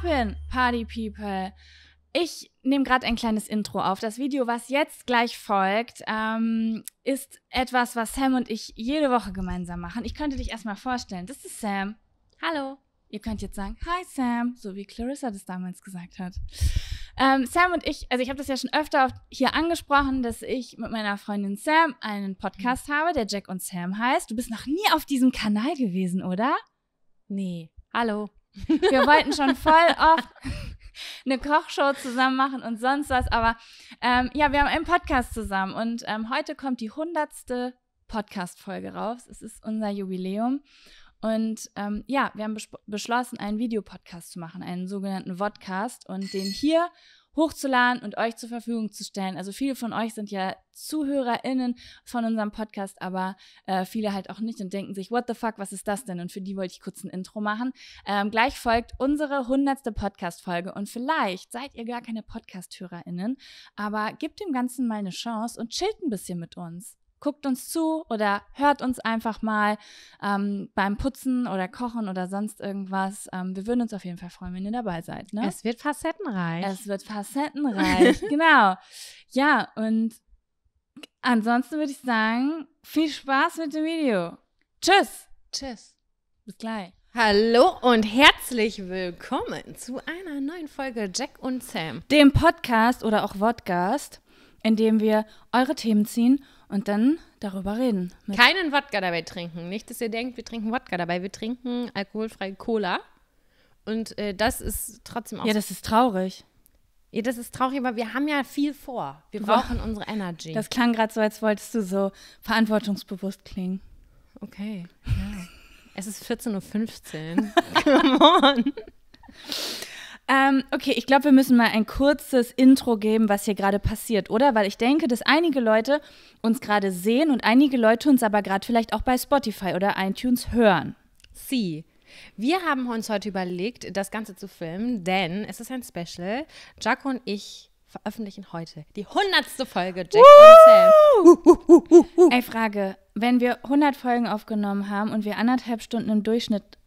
poppin, Party People? Ich nehme gerade ein kleines Intro auf. Das Video, was jetzt gleich folgt, ähm, ist etwas, was Sam und ich jede Woche gemeinsam machen. Ich könnte dich erstmal vorstellen. Das ist Sam. Hallo. Ihr könnt jetzt sagen, hi Sam, so wie Clarissa das damals gesagt hat. Ähm, Sam und ich, also ich habe das ja schon öfter hier angesprochen, dass ich mit meiner Freundin Sam einen Podcast habe, der Jack und Sam heißt. Du bist noch nie auf diesem Kanal gewesen, oder? Nee. Hallo. Wir wollten schon voll oft eine Kochshow zusammen machen und sonst was. Aber ähm, ja, wir haben einen Podcast zusammen und ähm, heute kommt die hundertste Podcast-Folge raus. Es ist unser Jubiläum. Und ähm, ja, wir haben beschlossen, einen Videopodcast zu machen, einen sogenannten Vodcast und den hier hochzuladen und euch zur Verfügung zu stellen. Also viele von euch sind ja ZuhörerInnen von unserem Podcast, aber äh, viele halt auch nicht und denken sich, what the fuck, was ist das denn? Und für die wollte ich kurz ein Intro machen. Ähm, gleich folgt unsere hundertste Podcast-Folge und vielleicht seid ihr gar keine Podcast-HörerInnen, aber gebt dem Ganzen mal eine Chance und chillt ein bisschen mit uns guckt uns zu oder hört uns einfach mal ähm, beim Putzen oder Kochen oder sonst irgendwas. Ähm, wir würden uns auf jeden Fall freuen, wenn ihr dabei seid. Ne? Es wird facettenreich. Es wird facettenreich, genau. Ja, und ansonsten würde ich sagen, viel Spaß mit dem Video. Tschüss. Tschüss. Bis gleich. Hallo und herzlich willkommen zu einer neuen Folge Jack und Sam. Dem Podcast oder auch Vodcast, in dem wir eure Themen ziehen und dann darüber reden. Keinen Wodka dabei trinken. Nicht, dass ihr denkt, wir trinken Wodka dabei. Wir trinken alkoholfreie Cola. Und äh, das ist trotzdem auch. Ja, das ist traurig. Ja, das ist traurig, aber wir haben ja viel vor. Wir brauchen Boah. unsere Energy. Das klang gerade so, als wolltest du so verantwortungsbewusst klingen. Okay. Ja. es ist 14.15 Uhr. Come on. Ähm, okay, ich glaube, wir müssen mal ein kurzes Intro geben, was hier gerade passiert, oder? Weil ich denke, dass einige Leute uns gerade sehen und einige Leute uns aber gerade vielleicht auch bei Spotify oder iTunes hören. Sie. Wir haben uns heute überlegt, das Ganze zu filmen, denn es ist ein Special. Jaco und ich veröffentlichen heute die hundertste Folge Jack Woo! und Sam. Uh, uh, uh, Ey, Frage, wenn wir 100 Folgen aufgenommen haben und wir anderthalb Stunden im Durchschnitt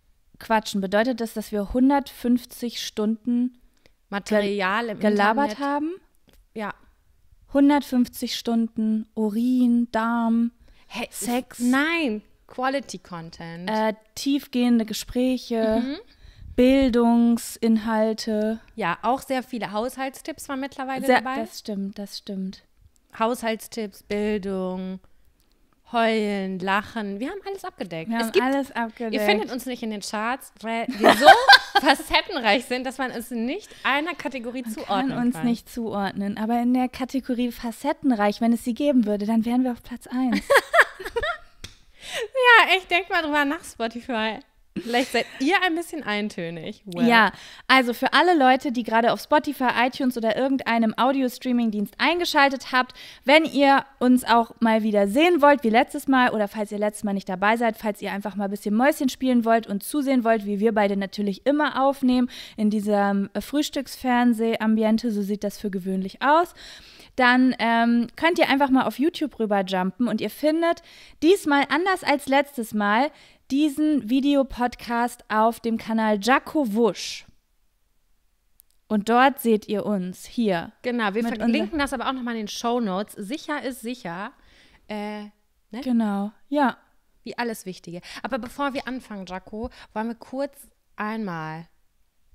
quatschen, bedeutet das, dass wir 150 Stunden Material im gelabert Internet. haben? Ja. 150 Stunden Urin, Darm, hey, Sex. Nein, Quality Content. Äh, tiefgehende Gespräche, mhm. Bildungsinhalte. Ja, auch sehr viele Haushaltstipps waren mittlerweile sehr, dabei. Das stimmt, das stimmt. Haushaltstipps, Bildung, Heulen, Lachen. Wir haben alles abgedeckt. Wir es haben gibt, alles abgedeckt. Ihr findet uns nicht in den Charts, weil wir so facettenreich sind, dass man es nicht einer Kategorie man zuordnen kann. uns kann. nicht zuordnen, aber in der Kategorie facettenreich, wenn es sie geben würde, dann wären wir auf Platz 1. ja, ich denke mal drüber nach Spotify. Vielleicht seid ihr ein bisschen eintönig. Well. Ja, also für alle Leute, die gerade auf Spotify, iTunes oder irgendeinem Audio-Streaming-Dienst eingeschaltet habt, wenn ihr uns auch mal wieder sehen wollt, wie letztes Mal, oder falls ihr letztes Mal nicht dabei seid, falls ihr einfach mal ein bisschen Mäuschen spielen wollt und zusehen wollt, wie wir beide natürlich immer aufnehmen, in diesem äh, Frühstücksfernseh-Ambiente, so sieht das für gewöhnlich aus, dann ähm, könnt ihr einfach mal auf YouTube rüberjumpen und ihr findet diesmal anders als letztes Mal diesen Videopodcast auf dem Kanal Jaco Wusch. Und dort seht ihr uns hier. Genau, wir verlinken das aber auch nochmal in den Show Notes. Sicher ist sicher. Äh, ne? Genau, ja. Wie alles Wichtige. Aber bevor wir anfangen, Jaco, wollen wir kurz einmal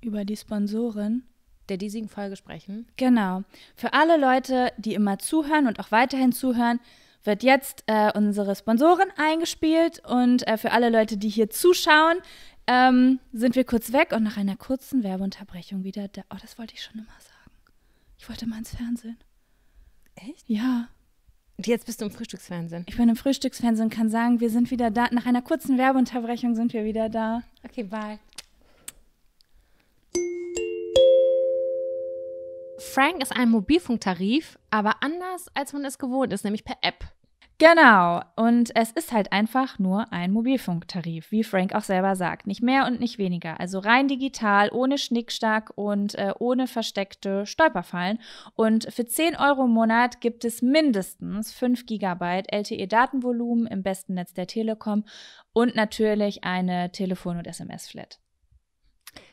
über die Sponsoren der diesigen Folge sprechen. Genau. Für alle Leute, die immer zuhören und auch weiterhin zuhören, wird jetzt äh, unsere Sponsorin eingespielt und äh, für alle Leute, die hier zuschauen, ähm, sind wir kurz weg und nach einer kurzen Werbeunterbrechung wieder da. Oh, das wollte ich schon immer sagen. Ich wollte mal ins Fernsehen. Echt? Ja. Und Jetzt bist du im Frühstücksfernsehen. Ich bin im Frühstücksfernsehen und kann sagen, wir sind wieder da. Nach einer kurzen Werbeunterbrechung sind wir wieder da. Okay, bye. Frank ist ein Mobilfunktarif, aber anders als man es gewohnt ist, nämlich per App. Genau, und es ist halt einfach nur ein Mobilfunktarif, wie Frank auch selber sagt. Nicht mehr und nicht weniger. Also rein digital, ohne Schnickstack und äh, ohne versteckte Stolperfallen. Und für 10 Euro im Monat gibt es mindestens 5 GB LTE-Datenvolumen im besten Netz der Telekom und natürlich eine Telefon- und SMS-Flat.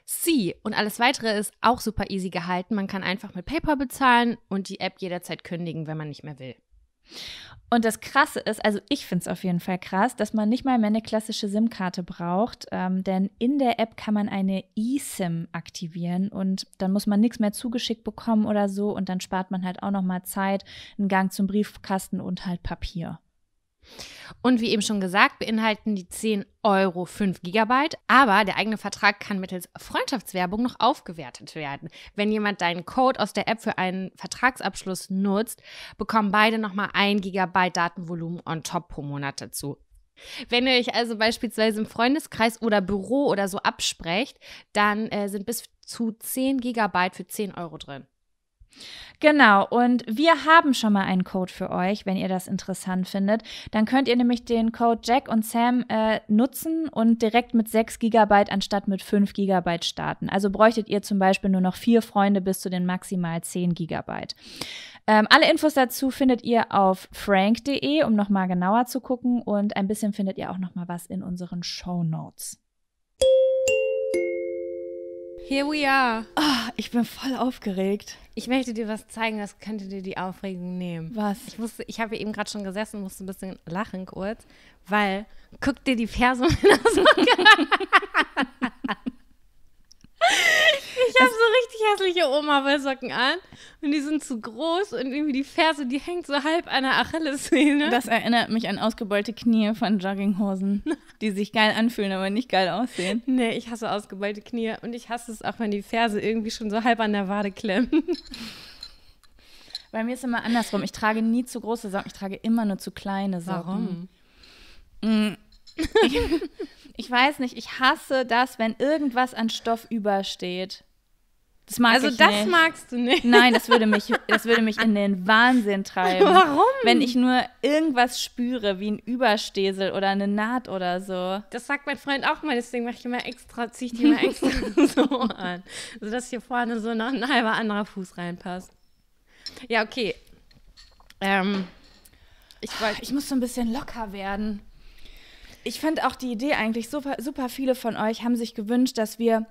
Sie und alles weitere ist auch super easy gehalten. Man kann einfach mit PayPal bezahlen und die App jederzeit kündigen, wenn man nicht mehr will. Und das Krasse ist, also ich finde es auf jeden Fall krass, dass man nicht mal mehr eine klassische SIM-Karte braucht, ähm, denn in der App kann man eine eSIM aktivieren und dann muss man nichts mehr zugeschickt bekommen oder so und dann spart man halt auch nochmal Zeit, einen Gang zum Briefkasten und halt Papier. Und wie eben schon gesagt, beinhalten die 10 Euro 5 Gigabyte, aber der eigene Vertrag kann mittels Freundschaftswerbung noch aufgewertet werden. Wenn jemand deinen Code aus der App für einen Vertragsabschluss nutzt, bekommen beide nochmal 1 Gigabyte Datenvolumen on top pro Monat dazu. Wenn ihr euch also beispielsweise im Freundeskreis oder Büro oder so absprecht, dann äh, sind bis zu 10 Gigabyte für 10 Euro drin. Genau, und wir haben schon mal einen Code für euch, wenn ihr das interessant findet. Dann könnt ihr nämlich den Code Jack und Sam äh, nutzen und direkt mit 6 GB anstatt mit 5 GB starten. Also bräuchtet ihr zum Beispiel nur noch vier Freunde bis zu den maximal 10 GB. Ähm, alle Infos dazu findet ihr auf frank.de, um nochmal genauer zu gucken. Und ein bisschen findet ihr auch nochmal was in unseren Show Notes. Here we are. Oh, ich bin voll aufgeregt. Ich möchte dir was zeigen, das könnte dir die Aufregung nehmen. Was? Ich musste, ich habe eben gerade schon gesessen, musste ein bisschen lachen kurz, weil guck dir die Ferse meiner Socke an. Ich habe so richtig hässliche Oma-Wollsocken an und die sind zu groß und irgendwie die Ferse, die hängt so halb an der Achillessehne. Das erinnert mich an ausgebeulte Knie von Jogginghosen, die sich geil anfühlen, aber nicht geil aussehen. Nee, ich hasse ausgebeulte Knie und ich hasse es auch, wenn die Ferse irgendwie schon so halb an der Wade klemmen. Bei mir ist immer andersrum. Ich trage nie zu große Socken, ich trage immer nur zu kleine Socken. Warum? Mm. Ich, ich weiß nicht, ich hasse das, wenn irgendwas an Stoff übersteht. Das mag also ich das nicht. magst du nicht. Nein, das würde mich, das würde mich in den Wahnsinn treiben. Warum? Wenn ich nur irgendwas spüre, wie ein Überstesel oder eine Naht oder so. Das sagt mein Freund auch mal, deswegen mache ich immer extra, ziehe ich die immer extra so an. Also dass hier vorne so noch ein halber anderer Fuß reinpasst. Ja, okay. Ähm, ich, wollt, ich muss so ein bisschen locker werden ich fand auch die Idee eigentlich super, super viele von euch haben sich gewünscht, dass wir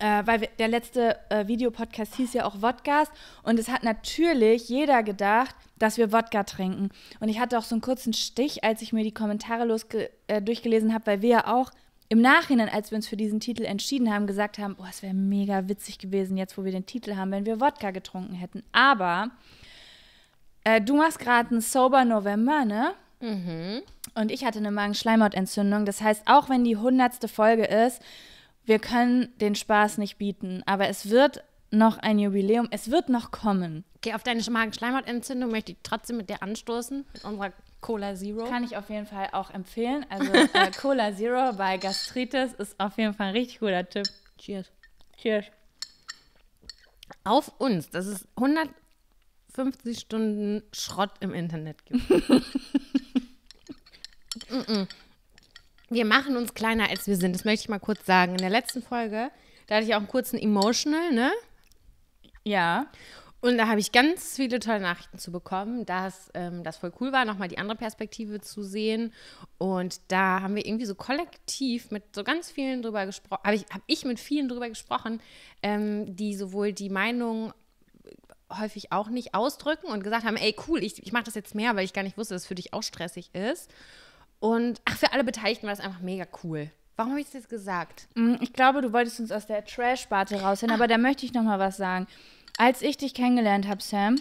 äh, weil wir, der letzte äh, Videopodcast hieß ja auch Wodcast und es hat natürlich jeder gedacht, dass wir Wodka trinken. Und ich hatte auch so einen kurzen Stich, als ich mir die Kommentare los, äh, durchgelesen habe, weil wir ja auch im Nachhinein, als wir uns für diesen Titel entschieden haben, gesagt haben, boah, es wäre mega witzig gewesen, jetzt wo wir den Titel haben, wenn wir Wodka getrunken hätten. Aber äh, du machst gerade einen Sober November, ne? Mhm. Und ich hatte eine Magenschleimhautentzündung. Das heißt, auch wenn die hundertste Folge ist, wir können den Spaß nicht bieten. Aber es wird noch ein Jubiläum. Es wird noch kommen. Okay, auf deine Magenschleimhautentzündung möchte ich trotzdem mit dir anstoßen, mit unserer Cola Zero. Kann ich auf jeden Fall auch empfehlen. Also äh, Cola Zero bei Gastritis ist auf jeden Fall ein richtig guter Tipp. Cheers. Cheers. Auf uns, dass es 150 Stunden Schrott im Internet gibt. Wir machen uns kleiner, als wir sind. Das möchte ich mal kurz sagen. In der letzten Folge, da hatte ich auch einen kurzen Emotional, ne? Ja. Und da habe ich ganz viele tolle Nachrichten zu bekommen, dass ähm, das voll cool war, nochmal die andere Perspektive zu sehen. Und da haben wir irgendwie so kollektiv mit so ganz vielen drüber gesprochen, habe ich, hab ich mit vielen drüber gesprochen, ähm, die sowohl die Meinung häufig auch nicht ausdrücken und gesagt haben, ey cool, ich, ich mache das jetzt mehr, weil ich gar nicht wusste, dass es für dich auch stressig ist. Und ach, für alle Beteiligten war das einfach mega cool. Warum habe ich es jetzt gesagt? Mm, ich glaube, du wolltest uns aus der Trash-Sparte raushin, aber da möchte ich noch mal was sagen. Als ich dich kennengelernt habe, Sam,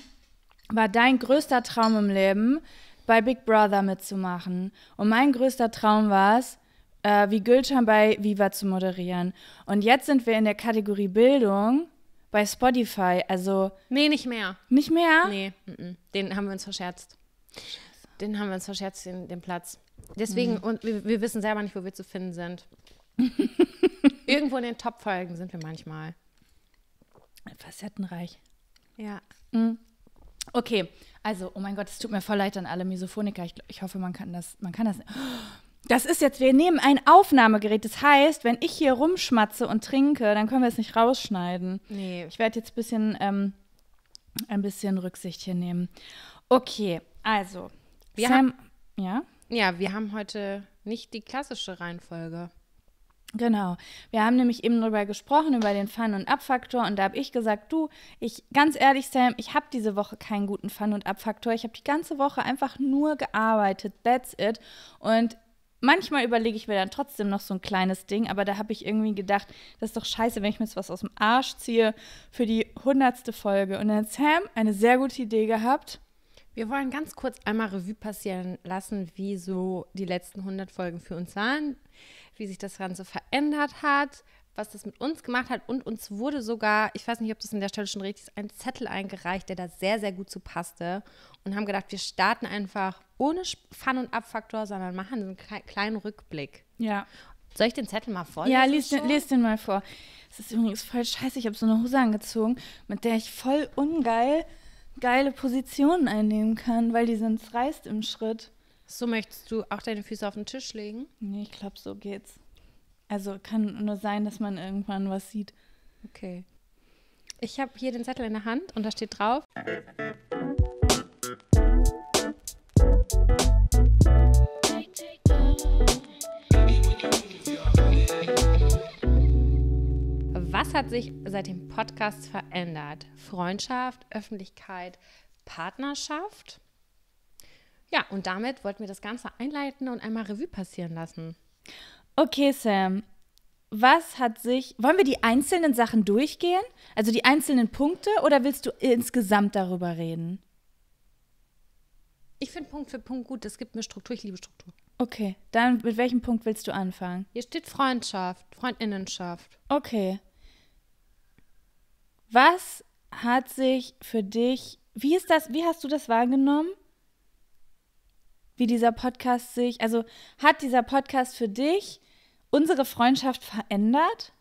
war dein größter Traum im Leben, bei Big Brother mitzumachen. Und mein größter Traum war es, äh, wie Gülcan bei Viva zu moderieren. Und jetzt sind wir in der Kategorie Bildung bei Spotify. Also. Nee, nicht mehr. Nicht mehr? Nee, m -m. den haben wir uns verscherzt. Den haben wir uns verscherzt, den, den Platz. Deswegen, mhm. und wir, wir, wissen selber nicht, wo wir zu finden sind. Irgendwo in den Top-Folgen sind wir manchmal. Facettenreich. Ja. Mhm. Okay, also, oh mein Gott, es tut mir voll leid an alle Misophoniker. Ich, ich hoffe, man kann das, man kann das. Das ist jetzt, wir nehmen ein Aufnahmegerät. Das heißt, wenn ich hier rumschmatze und trinke, dann können wir es nicht rausschneiden. Nee. Ich werde jetzt ein bisschen, ähm, ein bisschen Rücksicht hier nehmen. Okay, also. Wir Sam, haben, ja? Ja, wir haben heute nicht die klassische Reihenfolge. Genau. Wir haben nämlich eben darüber gesprochen, über den Fun- und Abfaktor. Und da habe ich gesagt, du, ich, ganz ehrlich, Sam, ich habe diese Woche keinen guten Fun- und Abfaktor. Ich habe die ganze Woche einfach nur gearbeitet. That's it. Und manchmal überlege ich mir dann trotzdem noch so ein kleines Ding. Aber da habe ich irgendwie gedacht, das ist doch scheiße, wenn ich mir jetzt was aus dem Arsch ziehe für die hundertste Folge. Und dann hat Sam eine sehr gute Idee gehabt wir wollen ganz kurz einmal Revue passieren lassen, wie so die letzten 100 Folgen für uns waren, wie sich das Ganze verändert hat, was das mit uns gemacht hat und uns wurde sogar, ich weiß nicht, ob das in der Stelle schon richtig ist, ein Zettel eingereicht, der da sehr, sehr gut zu passte und haben gedacht, wir starten einfach ohne Fun- und Abfaktor, sondern machen einen kleinen Rückblick. Ja. Soll ich den Zettel mal vorlesen? Ja, lies den, lies den mal vor. Es ist übrigens voll scheiße. Ich habe so eine Hose angezogen, mit der ich voll ungeil geile Positionen einnehmen kann, weil die sind reißt im Schritt. So möchtest du auch deine Füße auf den Tisch legen? Nee, ich glaube, so geht's. Also kann nur sein, dass man irgendwann was sieht. Okay. Ich habe hier den Zettel in der Hand und da steht drauf. Was hat sich seit dem Podcast verändert? Freundschaft, Öffentlichkeit, Partnerschaft? Ja, und damit wollten wir das Ganze einleiten und einmal Revue passieren lassen. Okay, Sam. Was hat sich. Wollen wir die einzelnen Sachen durchgehen? Also die einzelnen Punkte oder willst du insgesamt darüber reden? Ich finde Punkt für Punkt gut. Das gibt mir Struktur. Ich liebe Struktur. Okay, dann mit welchem Punkt willst du anfangen? Hier steht Freundschaft, Freundinnenschaft. Okay. Was hat sich für dich, wie ist das, wie hast du das wahrgenommen? Wie dieser Podcast sich, also hat dieser Podcast für dich unsere Freundschaft verändert?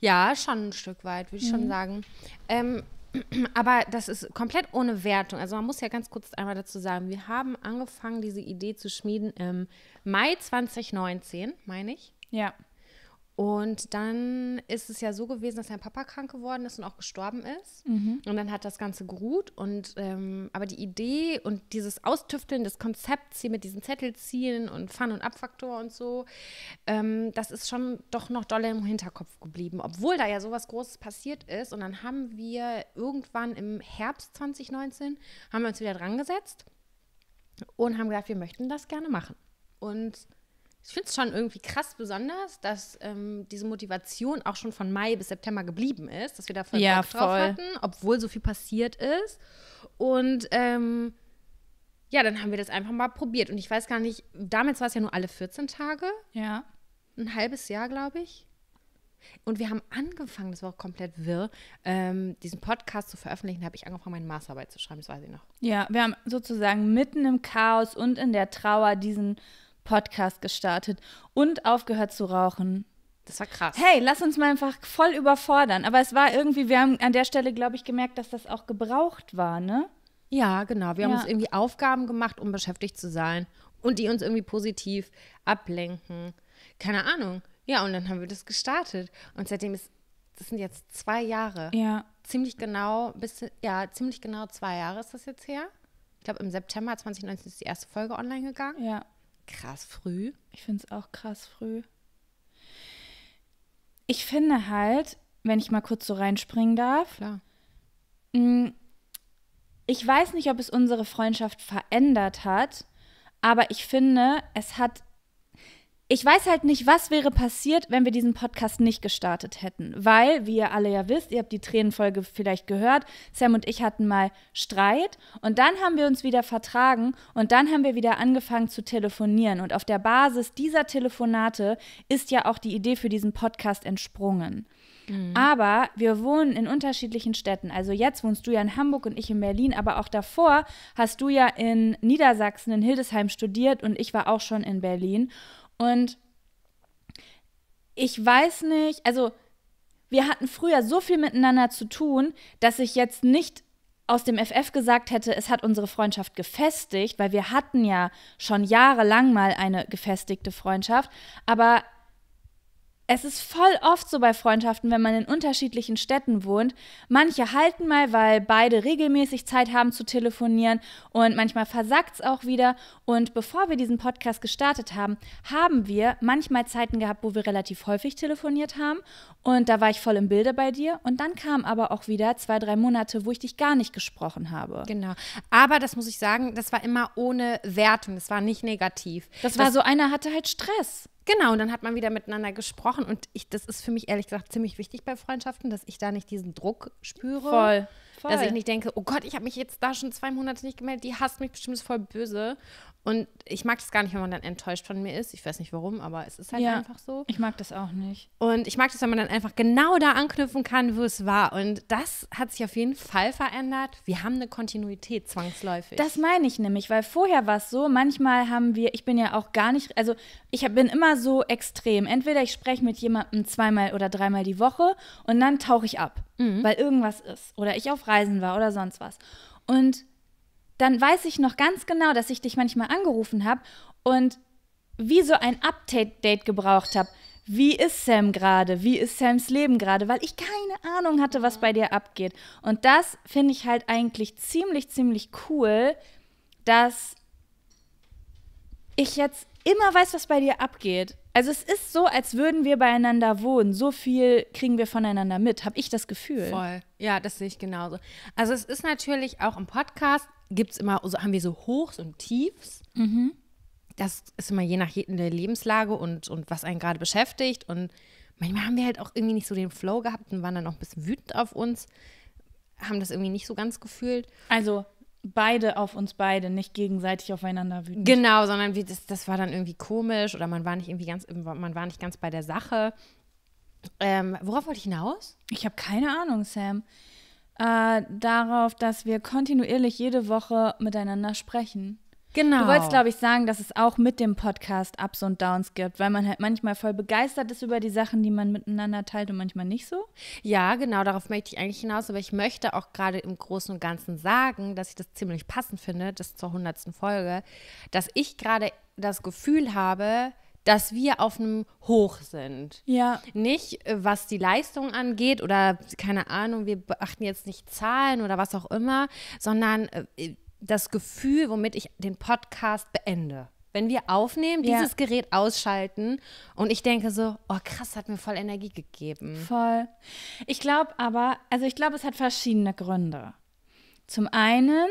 Ja, schon ein Stück weit, würde ich mhm. schon sagen. Ähm, aber das ist komplett ohne Wertung. Also man muss ja ganz kurz einmal dazu sagen, wir haben angefangen, diese Idee zu schmieden im Mai 2019, meine ich. Ja. Und dann ist es ja so gewesen, dass sein Papa krank geworden ist und auch gestorben ist. Mhm. Und dann hat das Ganze geruht. Und ähm, aber die Idee und dieses Austüfteln des Konzepts hier mit diesen Zettelzielen und Fun- und Abfaktor und so, ähm, das ist schon doch noch doll im Hinterkopf geblieben, obwohl da ja sowas Großes passiert ist. Und dann haben wir irgendwann im Herbst 2019 haben wir uns wieder dran gesetzt und haben gesagt, wir möchten das gerne machen. Und ich finde es schon irgendwie krass besonders, dass ähm, diese Motivation auch schon von Mai bis September geblieben ist, dass wir da voll ja, Bock drauf voll. hatten, obwohl so viel passiert ist. Und ähm, ja, dann haben wir das einfach mal probiert. Und ich weiß gar nicht, damals war es ja nur alle 14 Tage. Ja. Ein halbes Jahr, glaube ich. Und wir haben angefangen, das war auch komplett wirr, ähm, diesen Podcast zu veröffentlichen. Da habe ich angefangen, meine Maßarbeit zu schreiben, das weiß ich noch. Ja, wir haben sozusagen mitten im Chaos und in der Trauer diesen Podcast gestartet und aufgehört zu rauchen. Das war krass. Hey, lass uns mal einfach voll überfordern. Aber es war irgendwie, wir haben an der Stelle, glaube ich, gemerkt, dass das auch gebraucht war, ne? Ja, genau. Wir ja. haben uns irgendwie Aufgaben gemacht, um beschäftigt zu sein und die uns irgendwie positiv ablenken. Keine Ahnung. Ja, und dann haben wir das gestartet. Und seitdem ist, das sind jetzt zwei Jahre. Ja. Ziemlich genau, bis, ja, ziemlich genau zwei Jahre ist das jetzt her. Ich glaube, im September 2019 ist die erste Folge online gegangen. Ja krass früh. Ich finde es auch krass früh. Ich finde halt, wenn ich mal kurz so reinspringen darf. Klar. Mm, ich weiß nicht, ob es unsere Freundschaft verändert hat, aber ich finde, es hat ich weiß halt nicht, was wäre passiert, wenn wir diesen Podcast nicht gestartet hätten. Weil, wie ihr alle ja wisst, ihr habt die Tränenfolge vielleicht gehört, Sam und ich hatten mal Streit und dann haben wir uns wieder vertragen und dann haben wir wieder angefangen zu telefonieren. Und auf der Basis dieser Telefonate ist ja auch die Idee für diesen Podcast entsprungen. Mhm. Aber wir wohnen in unterschiedlichen Städten. Also jetzt wohnst du ja in Hamburg und ich in Berlin, aber auch davor hast du ja in Niedersachsen, in Hildesheim studiert und ich war auch schon in Berlin. Und ich weiß nicht, also wir hatten früher so viel miteinander zu tun, dass ich jetzt nicht aus dem FF gesagt hätte, es hat unsere Freundschaft gefestigt, weil wir hatten ja schon jahrelang mal eine gefestigte Freundschaft, aber es ist voll oft so bei Freundschaften, wenn man in unterschiedlichen Städten wohnt. Manche halten mal, weil beide regelmäßig Zeit haben zu telefonieren und manchmal versagt es auch wieder. Und bevor wir diesen Podcast gestartet haben, haben wir manchmal Zeiten gehabt, wo wir relativ häufig telefoniert haben. Und da war ich voll im Bilde bei dir. Und dann kamen aber auch wieder zwei, drei Monate, wo ich dich gar nicht gesprochen habe. Genau. Aber das muss ich sagen, das war immer ohne Wertung. Das war nicht negativ. Das war so, einer hatte halt Stress. Genau, und dann hat man wieder miteinander gesprochen und ich, das ist für mich ehrlich gesagt ziemlich wichtig bei Freundschaften, dass ich da nicht diesen Druck spüre. Voll voll. Dass ich nicht denke, oh Gott, ich habe mich jetzt da schon zwei Monate nicht gemeldet, die hasst mich bestimmt, ist voll böse. Und ich mag das gar nicht, wenn man dann enttäuscht von mir ist. Ich weiß nicht warum, aber es ist halt ja, einfach so. Ich mag das auch nicht. Und ich mag das, wenn man dann einfach genau da anknüpfen kann, wo es war. Und das hat sich auf jeden Fall verändert. Wir haben eine Kontinuität zwangsläufig. Das meine ich nämlich, weil vorher war es so, manchmal haben wir, ich bin ja auch gar nicht, also ich bin immer so extrem. Entweder ich spreche mit jemandem zweimal oder dreimal die Woche und dann tauche ich ab mhm. weil irgendwas ist oder ich auf Reisen war oder sonst was. Und dann weiß ich noch ganz genau, dass ich dich manchmal angerufen habe und wie so ein Update-Date gebraucht habe. Wie ist Sam gerade? Wie ist Sams Leben gerade? Weil ich keine Ahnung hatte, was bei dir abgeht. Und das finde ich halt eigentlich ziemlich, ziemlich cool, dass ich jetzt immer weiß, was bei dir abgeht. Also es ist so, als würden wir beieinander wohnen. So viel kriegen wir voneinander mit, habe ich das Gefühl. Voll. Ja, das sehe ich genauso. Also es ist natürlich auch im Podcast gibt es immer, also haben wir so Hochs und Tiefs. Mhm. Das ist immer je nach der Lebenslage und, und was einen gerade beschäftigt. Und manchmal haben wir halt auch irgendwie nicht so den Flow gehabt und waren dann auch ein bisschen wütend auf uns, haben das irgendwie nicht so ganz gefühlt. Also beide auf uns beide, nicht gegenseitig aufeinander wütend. Genau, sondern wie das, das war dann irgendwie komisch oder man war nicht irgendwie ganz, man war nicht ganz bei der Sache. Ähm, worauf wollte ich hinaus? Ich habe keine Ahnung, Sam. Äh, darauf, dass wir kontinuierlich jede Woche miteinander sprechen. Genau. Du wolltest, glaube ich, sagen, dass es auch mit dem Podcast Ups und Downs gibt, weil man halt manchmal voll begeistert ist über die Sachen, die man miteinander teilt und manchmal nicht so. Ja, genau, darauf möchte ich eigentlich hinaus. Aber ich möchte auch gerade im Großen und Ganzen sagen, dass ich das ziemlich passend finde, das zur hundertsten Folge, dass ich gerade das Gefühl habe, dass wir auf einem Hoch sind. Ja. Nicht, äh, was die Leistung angeht oder keine Ahnung, wir beachten jetzt nicht Zahlen oder was auch immer, sondern äh, das Gefühl, womit ich den Podcast beende. Wenn wir aufnehmen, ja. dieses Gerät ausschalten und ich denke so, oh krass, hat mir voll Energie gegeben. Voll. Ich glaube aber, also ich glaube, es hat verschiedene Gründe. Zum einen,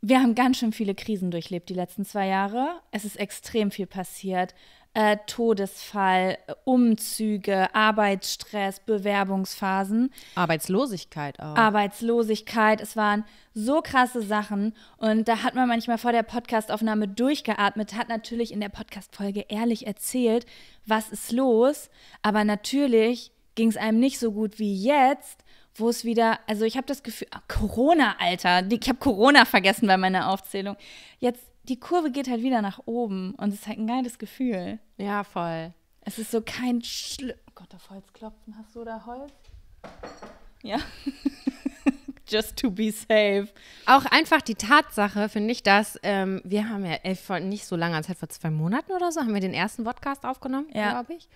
wir haben ganz schön viele Krisen durchlebt die letzten zwei Jahre. Es ist extrem viel passiert äh, Todesfall, äh, Umzüge, Arbeitsstress, Bewerbungsphasen. Arbeitslosigkeit auch. Arbeitslosigkeit. Es waren so krasse Sachen. Und da hat man manchmal vor der Podcastaufnahme durchgeatmet, hat natürlich in der Podcastfolge ehrlich erzählt, was ist los. Aber natürlich ging es einem nicht so gut wie jetzt wo es wieder, also ich habe das Gefühl, ah, Corona, Alter, ich habe Corona vergessen bei meiner Aufzählung. Jetzt die Kurve geht halt wieder nach oben und es ist halt ein geiles Gefühl. Ja, voll. Es ist so kein Schl oh Gott, auf Holz klopfen. Hast du da Holz? Ja. Just to be safe. Auch einfach die Tatsache, finde ich, dass ähm, wir haben ja ey, vor nicht so lange, als halt vor zwei Monaten oder so, haben wir den ersten Podcast aufgenommen, ja. glaube ich.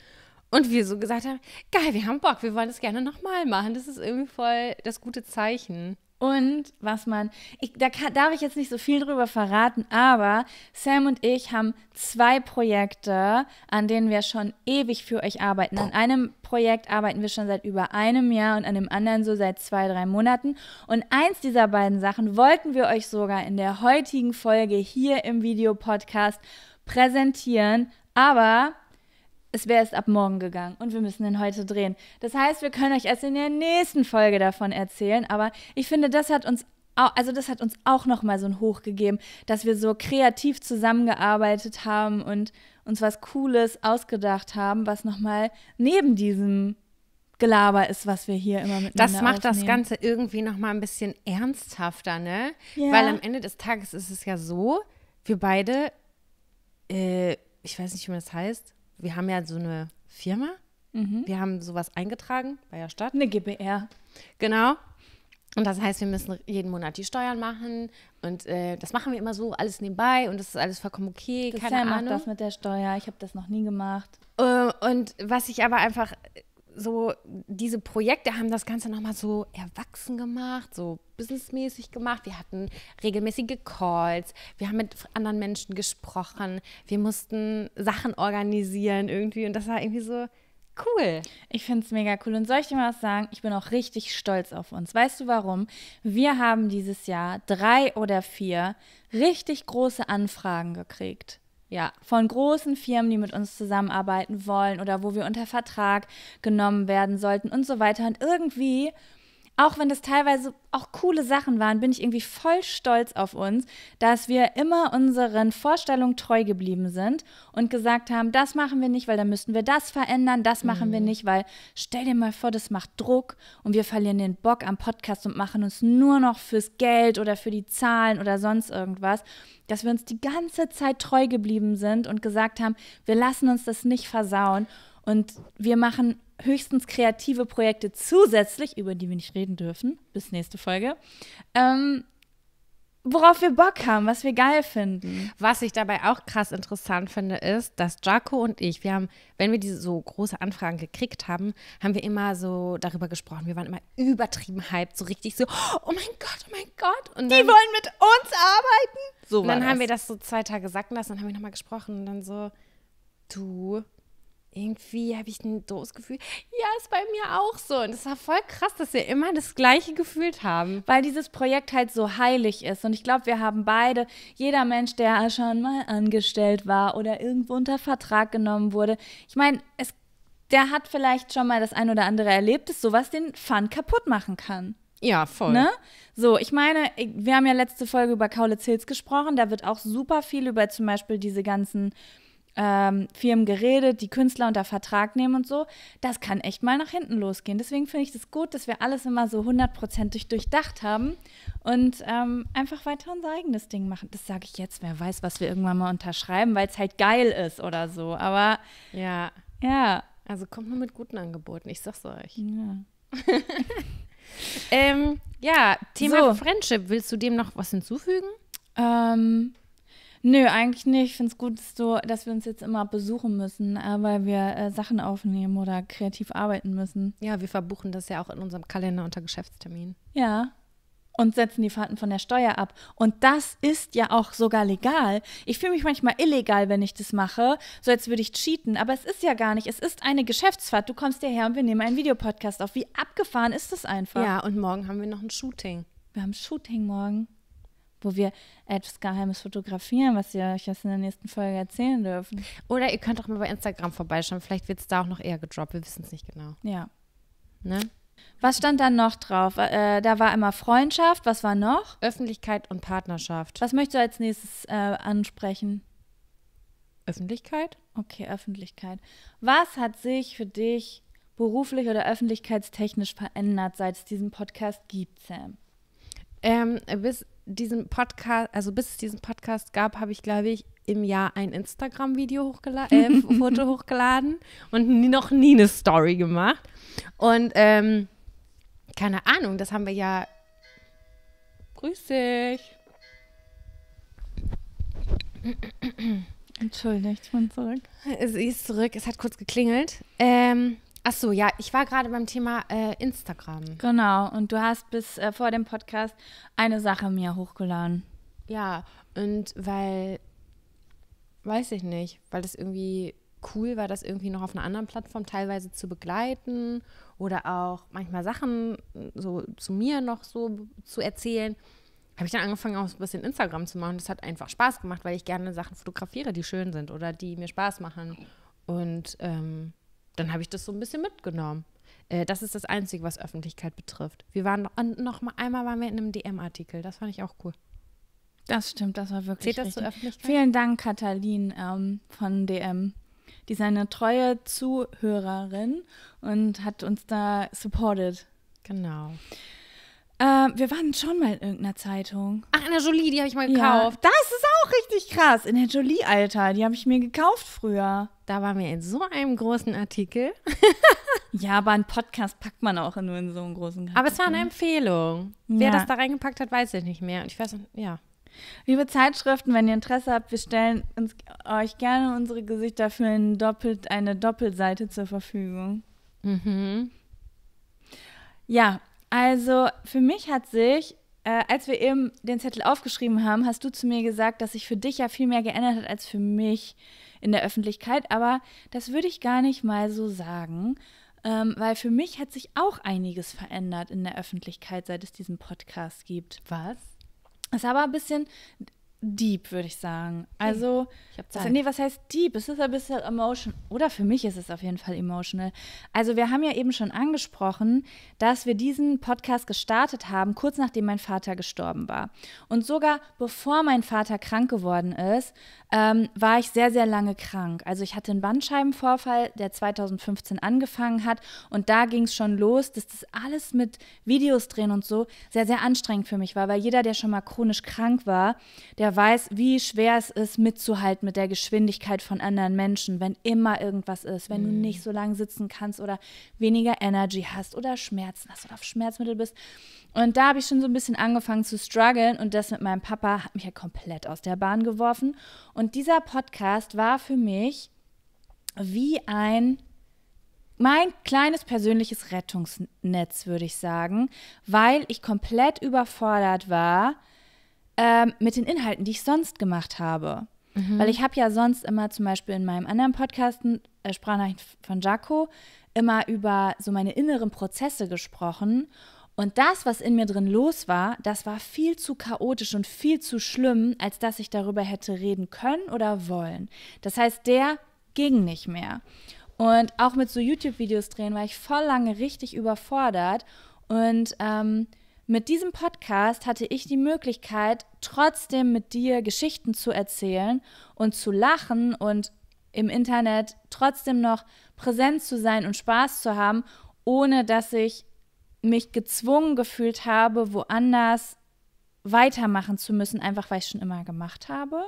Und wir so gesagt haben, geil, wir haben Bock, wir wollen das gerne nochmal machen. Das ist irgendwie voll das gute Zeichen. Und was man, ich, da kann, darf ich jetzt nicht so viel drüber verraten, aber Sam und ich haben zwei Projekte, an denen wir schon ewig für euch arbeiten. An einem Projekt arbeiten wir schon seit über einem Jahr und an dem anderen so seit zwei, drei Monaten. Und eins dieser beiden Sachen wollten wir euch sogar in der heutigen Folge hier im Videopodcast präsentieren, aber es wäre es ab morgen gegangen und wir müssen ihn heute drehen. Das heißt, wir können euch erst in der nächsten Folge davon erzählen, aber ich finde, das hat uns also das hat uns auch nochmal so ein Hoch gegeben, dass wir so kreativ zusammengearbeitet haben und uns was cooles ausgedacht haben, was nochmal neben diesem Gelaber ist, was wir hier immer mit Das macht aufnehmen. das Ganze irgendwie nochmal ein bisschen ernsthafter, ne? Ja. Weil am Ende des Tages ist es ja so, wir beide äh, ich weiß nicht, wie man das heißt, wir haben ja so eine Firma. Mhm. Wir haben sowas eingetragen bei der Stadt. Eine GBR. Genau. Und das heißt, wir müssen jeden Monat die Steuern machen und äh, das machen wir immer so alles nebenbei und das ist alles vollkommen okay. Das keine Ahnung. macht das mit der Steuer. Ich habe das noch nie gemacht. Äh, und was ich aber einfach so diese Projekte haben das Ganze nochmal so erwachsen gemacht, so businessmäßig gemacht. Wir hatten regelmäßige Calls, wir haben mit anderen Menschen gesprochen, wir mussten Sachen organisieren irgendwie und das war irgendwie so cool. Ich finde es mega cool und soll ich dir mal was sagen? Ich bin auch richtig stolz auf uns. Weißt du warum? Wir haben dieses Jahr drei oder vier richtig große Anfragen gekriegt ja, von großen Firmen, die mit uns zusammenarbeiten wollen oder wo wir unter Vertrag genommen werden sollten und so weiter. Und irgendwie auch wenn das teilweise auch coole Sachen waren, bin ich irgendwie voll stolz auf uns, dass wir immer unseren Vorstellungen treu geblieben sind und gesagt haben, das machen wir nicht, weil dann müssten wir das verändern, das machen mhm. wir nicht, weil stell dir mal vor, das macht Druck und wir verlieren den Bock am Podcast und machen uns nur noch fürs Geld oder für die Zahlen oder sonst irgendwas, dass wir uns die ganze Zeit treu geblieben sind und gesagt haben, wir lassen uns das nicht versauen und wir machen höchstens kreative Projekte zusätzlich, über die wir nicht reden dürfen, bis nächste Folge. Ähm, worauf wir Bock haben, was wir geil finden. Was ich dabei auch krass interessant finde, ist, dass Jaco und ich, wir haben, wenn wir diese so große Anfragen gekriegt haben, haben wir immer so darüber gesprochen. Wir waren immer übertrieben hyped, so richtig so, oh mein Gott, oh mein Gott. Und dann, die wollen mit uns arbeiten. So und dann das. haben wir das so zwei Tage sacken lassen dann haben wir nochmal gesprochen und dann so, du, irgendwie habe ich ein doofes Gefühl. Ja, ist bei mir auch so. Und es war voll krass, dass wir immer das Gleiche gefühlt haben. Weil dieses Projekt halt so heilig ist. Und ich glaube, wir haben beide, jeder Mensch, der schon mal angestellt war oder irgendwo unter Vertrag genommen wurde. Ich meine, der hat vielleicht schon mal das ein oder andere erlebt, dass sowas den Fun kaputt machen kann. Ja, voll. Ne? So, ich meine, wir haben ja letzte Folge über Kaulitz Hills gesprochen. Da wird auch super viel über zum Beispiel diese ganzen ähm, Firmen geredet, die Künstler unter Vertrag nehmen und so. Das kann echt mal nach hinten losgehen. Deswegen finde ich es das gut, dass wir alles immer so hundertprozentig durchdacht haben und ähm, einfach weiter unser eigenes Ding machen. Das sage ich jetzt, wer weiß, was wir irgendwann mal unterschreiben, weil es halt geil ist oder so. Aber ja. Ja. Also kommt nur mit guten Angeboten, ich sag's euch. Ja. ähm, ja, Thema so. Friendship. Willst du dem noch was hinzufügen? Ähm, Nö, eigentlich nicht. Ich finde es gut, so, dass wir uns jetzt immer besuchen müssen, äh, weil wir äh, Sachen aufnehmen oder kreativ arbeiten müssen. Ja, wir verbuchen das ja auch in unserem Kalender unter Geschäftstermin. Ja. Und setzen die Fahrten von der Steuer ab. Und das ist ja auch sogar legal. Ich fühle mich manchmal illegal, wenn ich das mache, so als würde ich cheaten. Aber es ist ja gar nicht. Es ist eine Geschäftsfahrt. Du kommst hierher und wir nehmen einen Videopodcast auf. Wie abgefahren ist das einfach? Ja, und morgen haben wir noch ein Shooting. Wir haben ein Shooting morgen wo wir etwas Geheimes fotografieren, was wir euch jetzt in der nächsten Folge erzählen dürfen. Oder ihr könnt auch mal bei Instagram vorbeischauen. Vielleicht wird es da auch noch eher gedroppt. Wir wissen es nicht genau. Ja. Ne? Was stand dann noch drauf? Äh, da war immer Freundschaft. Was war noch? Öffentlichkeit und Partnerschaft. Was möchtest du als nächstes äh, ansprechen? Öffentlichkeit. Okay, Öffentlichkeit. Was hat sich für dich beruflich oder öffentlichkeitstechnisch verändert, seit es diesen Podcast gibt, Sam? Ähm, bis diesem Podcast, also bis es diesen Podcast gab, habe ich, glaube ich, im Jahr ein Instagram-Video hochgeladen, äh, Foto hochgeladen und nie, noch nie eine Story gemacht. Und ähm, keine Ahnung, das haben wir ja. Grüß dich. Entschuldigt, ich bin zurück. Sie ist zurück, es hat kurz geklingelt. Ähm, Ach so, ja, ich war gerade beim Thema äh, Instagram. Genau, und du hast bis äh, vor dem Podcast eine Sache mir hochgeladen. Ja, und weil, weiß ich nicht, weil das irgendwie cool war, das irgendwie noch auf einer anderen Plattform teilweise zu begleiten oder auch manchmal Sachen so zu mir noch so zu erzählen, habe ich dann angefangen, auch ein bisschen Instagram zu machen. Das hat einfach Spaß gemacht, weil ich gerne Sachen fotografiere, die schön sind oder die mir Spaß machen. Und ähm, dann habe ich das so ein bisschen mitgenommen. Äh, das ist das Einzige, was Öffentlichkeit betrifft. Wir waren noch, noch mal, einmal waren wir in einem DM-Artikel. Das fand ich auch cool. Das stimmt, das war wirklich. Zählt das zur Öffentlichkeit? Vielen Dank, Katalin ähm, von DM. Die ist eine treue Zuhörerin und hat uns da supported. Genau. Ähm, wir waren schon mal in irgendeiner Zeitung. Ach, in der Jolie, die habe ich mal gekauft. Ja, das ist auch richtig krass. In der Jolie, Alter, die habe ich mir gekauft früher. Da waren wir in so einem großen Artikel. ja, aber einen Podcast packt man auch nur in so einen großen Artikel. Aber es war eine Empfehlung. Ja. Wer das da reingepackt hat, weiß ich nicht mehr. Und ich weiß, ja. Liebe Zeitschriften, wenn ihr Interesse habt, wir stellen uns, euch gerne unsere Gesichter für ein Doppelt, eine Doppelseite zur Verfügung. Mhm. Ja, also für mich hat sich, äh, als wir eben den Zettel aufgeschrieben haben, hast du zu mir gesagt, dass sich für dich ja viel mehr geändert hat als für mich in der Öffentlichkeit. Aber das würde ich gar nicht mal so sagen, ähm, weil für mich hat sich auch einiges verändert in der Öffentlichkeit, seit es diesen Podcast gibt. Was? Das Ist aber ein bisschen deep, würde ich sagen. Also, ich was, nee, was heißt deep? Es ist ein bisschen emotional. Oder für mich ist es auf jeden Fall emotional. Also, wir haben ja eben schon angesprochen, dass wir diesen Podcast gestartet haben, kurz nachdem mein Vater gestorben war. Und sogar bevor mein Vater krank geworden ist, ähm, war ich sehr, sehr lange krank. Also, ich hatte einen Bandscheibenvorfall, der 2015 angefangen hat. Und da ging es schon los, dass das alles mit Videos drehen und so sehr, sehr anstrengend für mich war. Weil jeder, der schon mal chronisch krank war, der der weiß, wie schwer es ist, mitzuhalten mit der Geschwindigkeit von anderen Menschen, wenn immer irgendwas ist, wenn mhm. du nicht so lange sitzen kannst oder weniger Energy hast oder Schmerzen hast oder auf Schmerzmittel bist. Und da habe ich schon so ein bisschen angefangen zu strugglen und das mit meinem Papa hat mich ja komplett aus der Bahn geworfen. Und dieser Podcast war für mich wie ein mein kleines persönliches Rettungsnetz, würde ich sagen, weil ich komplett überfordert war ähm, mit den Inhalten, die ich sonst gemacht habe. Mhm. Weil ich habe ja sonst immer zum Beispiel in meinem anderen Podcast, äh, Sprachnachricht von Jaco, immer über so meine inneren Prozesse gesprochen. Und das, was in mir drin los war, das war viel zu chaotisch und viel zu schlimm, als dass ich darüber hätte reden können oder wollen. Das heißt, der ging nicht mehr. Und auch mit so YouTube-Videos drehen war ich voll lange richtig überfordert. Und ähm, mit diesem Podcast hatte ich die Möglichkeit, trotzdem mit dir Geschichten zu erzählen und zu lachen und im Internet trotzdem noch präsent zu sein und Spaß zu haben, ohne dass ich mich gezwungen gefühlt habe, woanders weitermachen zu müssen, einfach weil ich schon immer gemacht habe.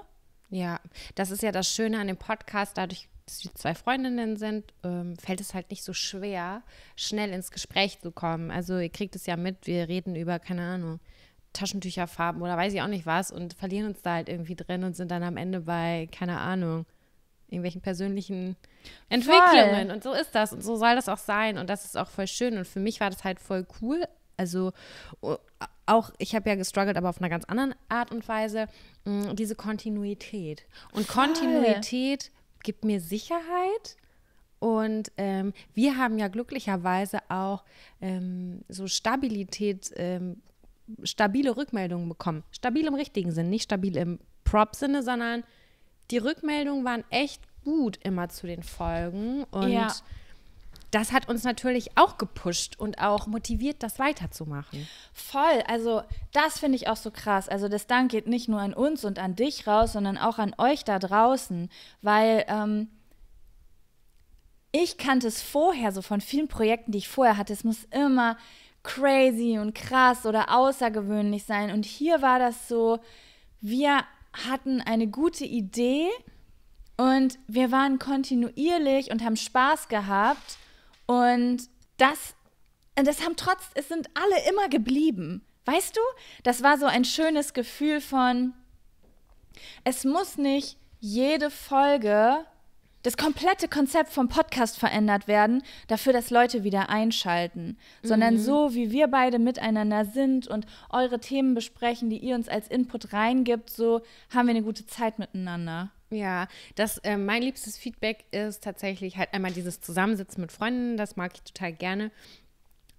Ja, das ist ja das Schöne an dem Podcast. Dadurch die zwei Freundinnen sind, ähm, fällt es halt nicht so schwer, schnell ins Gespräch zu kommen. Also ihr kriegt es ja mit, wir reden über, keine Ahnung, Taschentücherfarben oder weiß ich auch nicht was und verlieren uns da halt irgendwie drin und sind dann am Ende bei, keine Ahnung, irgendwelchen persönlichen Entwicklungen. Voll. Und so ist das und so soll das auch sein und das ist auch voll schön und für mich war das halt voll cool. Also oh, auch, ich habe ja gestruggelt, aber auf einer ganz anderen Art und Weise, mm, diese Kontinuität. Und Voll. Kontinuität gibt mir Sicherheit. Und ähm, wir haben ja glücklicherweise auch ähm, so Stabilität, ähm, stabile Rückmeldungen bekommen. Stabil im richtigen Sinn, nicht stabil im Prop-Sinne, sondern die Rückmeldungen waren echt gut immer zu den Folgen. Und ja das hat uns natürlich auch gepusht und auch motiviert, das weiterzumachen. Voll, also das finde ich auch so krass. Also das Dank geht nicht nur an uns und an dich raus, sondern auch an euch da draußen, weil ähm, ich kannte es vorher so von vielen Projekten, die ich vorher hatte. Es muss immer crazy und krass oder außergewöhnlich sein. Und hier war das so, wir hatten eine gute Idee und wir waren kontinuierlich und haben Spaß gehabt und das, das haben trotz, es sind alle immer geblieben. Weißt du, das war so ein schönes Gefühl von, es muss nicht jede Folge, das komplette Konzept vom Podcast verändert werden, dafür, dass Leute wieder einschalten, mhm. sondern so, wie wir beide miteinander sind und eure Themen besprechen, die ihr uns als Input reingibt, so haben wir eine gute Zeit miteinander. Ja, das, äh, mein liebstes Feedback ist tatsächlich halt einmal dieses Zusammensitzen mit Freunden, das mag ich total gerne.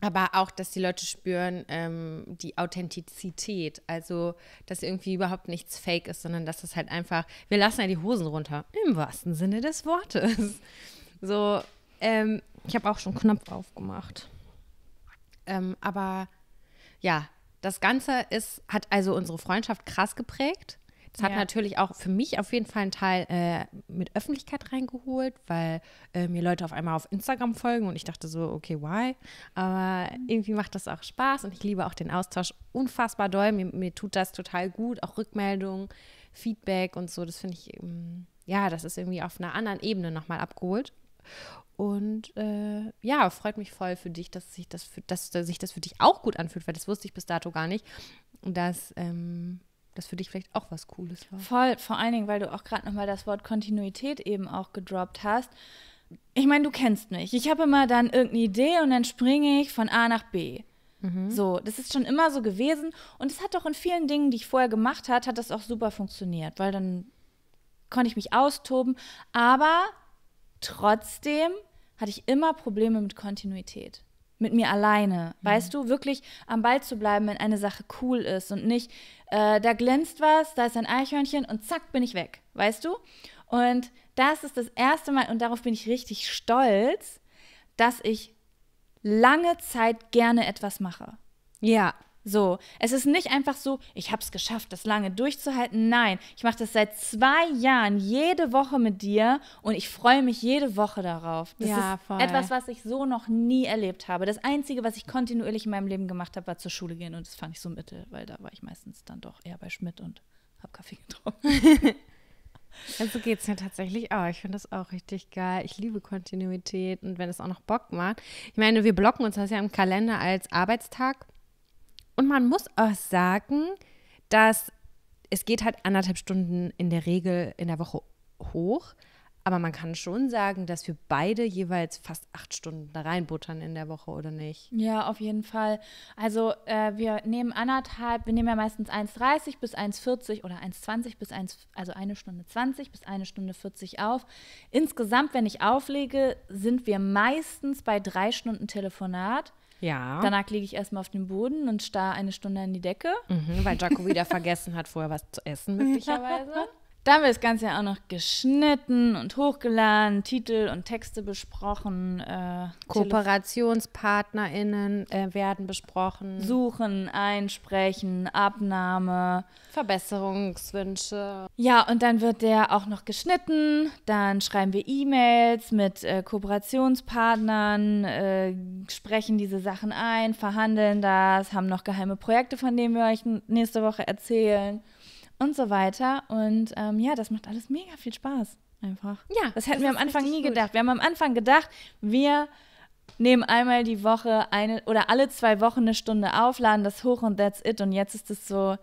Aber auch, dass die Leute spüren ähm, die Authentizität. Also, dass irgendwie überhaupt nichts fake ist, sondern dass es halt einfach, wir lassen ja die Hosen runter. Im wahrsten Sinne des Wortes. So, ähm, ich habe auch schon Knopf aufgemacht. Ähm, aber ja, das Ganze ist, hat also unsere Freundschaft krass geprägt. Das hat ja. natürlich auch für mich auf jeden Fall einen Teil äh, mit Öffentlichkeit reingeholt, weil äh, mir Leute auf einmal auf Instagram folgen und ich dachte so, okay, why? Aber irgendwie macht das auch Spaß und ich liebe auch den Austausch unfassbar doll. Mir, mir tut das total gut, auch Rückmeldungen, Feedback und so. Das finde ich, ähm, ja, das ist irgendwie auf einer anderen Ebene nochmal abgeholt. Und äh, ja, freut mich voll für dich, dass sich, das für, dass, dass sich das für dich auch gut anfühlt, weil das wusste ich bis dato gar nicht, dass ähm, das für dich vielleicht auch was Cooles war. Voll, vor allen Dingen, weil du auch gerade nochmal das Wort Kontinuität eben auch gedroppt hast. Ich meine, du kennst mich. Ich habe immer dann irgendeine Idee und dann springe ich von A nach B. Mhm. So, das ist schon immer so gewesen und es hat doch in vielen Dingen, die ich vorher gemacht habe, hat das auch super funktioniert, weil dann konnte ich mich austoben, aber trotzdem hatte ich immer Probleme mit Kontinuität mit mir alleine. Mhm. Weißt du, wirklich am Ball zu bleiben, wenn eine Sache cool ist und nicht, äh, da glänzt was, da ist ein Eichhörnchen und zack bin ich weg. Weißt du? Und das ist das erste Mal und darauf bin ich richtig stolz, dass ich lange Zeit gerne etwas mache. Ja, so, es ist nicht einfach so, ich habe es geschafft, das lange durchzuhalten. Nein, ich mache das seit zwei Jahren jede Woche mit dir und ich freue mich jede Woche darauf. Das ja, ist voll. etwas, was ich so noch nie erlebt habe. Das Einzige, was ich kontinuierlich in meinem Leben gemacht habe, war zur Schule gehen und das fand ich so mittel, weil da war ich meistens dann doch eher bei Schmidt und habe Kaffee getrunken. Also geht es mir tatsächlich auch. Ich finde das auch richtig geil. Ich liebe Kontinuität und wenn es auch noch Bock macht. Ich meine, wir blocken uns das ja im Kalender als Arbeitstag. Und man muss auch sagen, dass es geht halt anderthalb Stunden in der Regel in der Woche hoch. Aber man kann schon sagen, dass wir beide jeweils fast acht Stunden da reinbuttern in der Woche, oder nicht? Ja, auf jeden Fall. Also äh, wir nehmen anderthalb, wir nehmen ja meistens 1,30 bis 1,40 oder 1,20 bis 1, also eine Stunde 20 bis eine Stunde 40 auf. Insgesamt, wenn ich auflege, sind wir meistens bei drei Stunden Telefonat. Ja. Danach liege ich erstmal auf dem Boden und starr eine Stunde an die Decke. Mhm, weil Jaco wieder vergessen hat, vorher was zu essen, möglicherweise. Da haben wir das Ganze ja auch noch geschnitten und hochgeladen, Titel und Texte besprochen. Äh, KooperationspartnerInnen äh, werden besprochen. Suchen, Einsprechen, Abnahme. Verbesserungswünsche. Ja, und dann wird der auch noch geschnitten. Dann schreiben wir E-Mails mit äh, Kooperationspartnern, äh, sprechen diese Sachen ein, verhandeln das, haben noch geheime Projekte, von denen wir euch nächste Woche erzählen und so weiter. Und ähm, ja, das macht alles mega viel Spaß. Einfach. Ja. Das hätten das wir am Anfang nie gedacht. Wir haben am Anfang gedacht, wir nehmen einmal die Woche eine oder alle zwei Wochen eine Stunde auf, laden das hoch und that's it. Und jetzt ist es so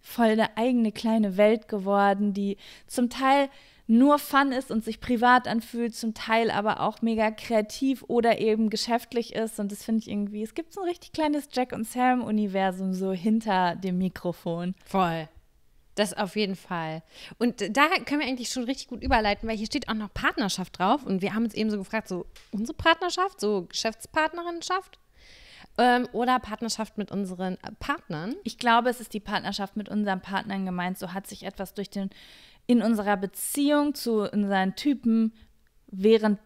voll eine eigene kleine Welt geworden, die zum Teil nur Fun ist und sich privat anfühlt, zum Teil aber auch mega kreativ oder eben geschäftlich ist. Und das finde ich irgendwie, es gibt so ein richtig kleines Jack und Sam-Universum so hinter dem Mikrofon. Voll. Das auf jeden Fall. Und da können wir eigentlich schon richtig gut überleiten, weil hier steht auch noch Partnerschaft drauf. Und wir haben uns eben so gefragt, so unsere Partnerschaft, so Geschäftspartnerinschaft ähm, oder Partnerschaft mit unseren äh, Partnern. Ich glaube, es ist die Partnerschaft mit unseren Partnern gemeint. So hat sich etwas durch den, in unserer Beziehung zu unseren Typen während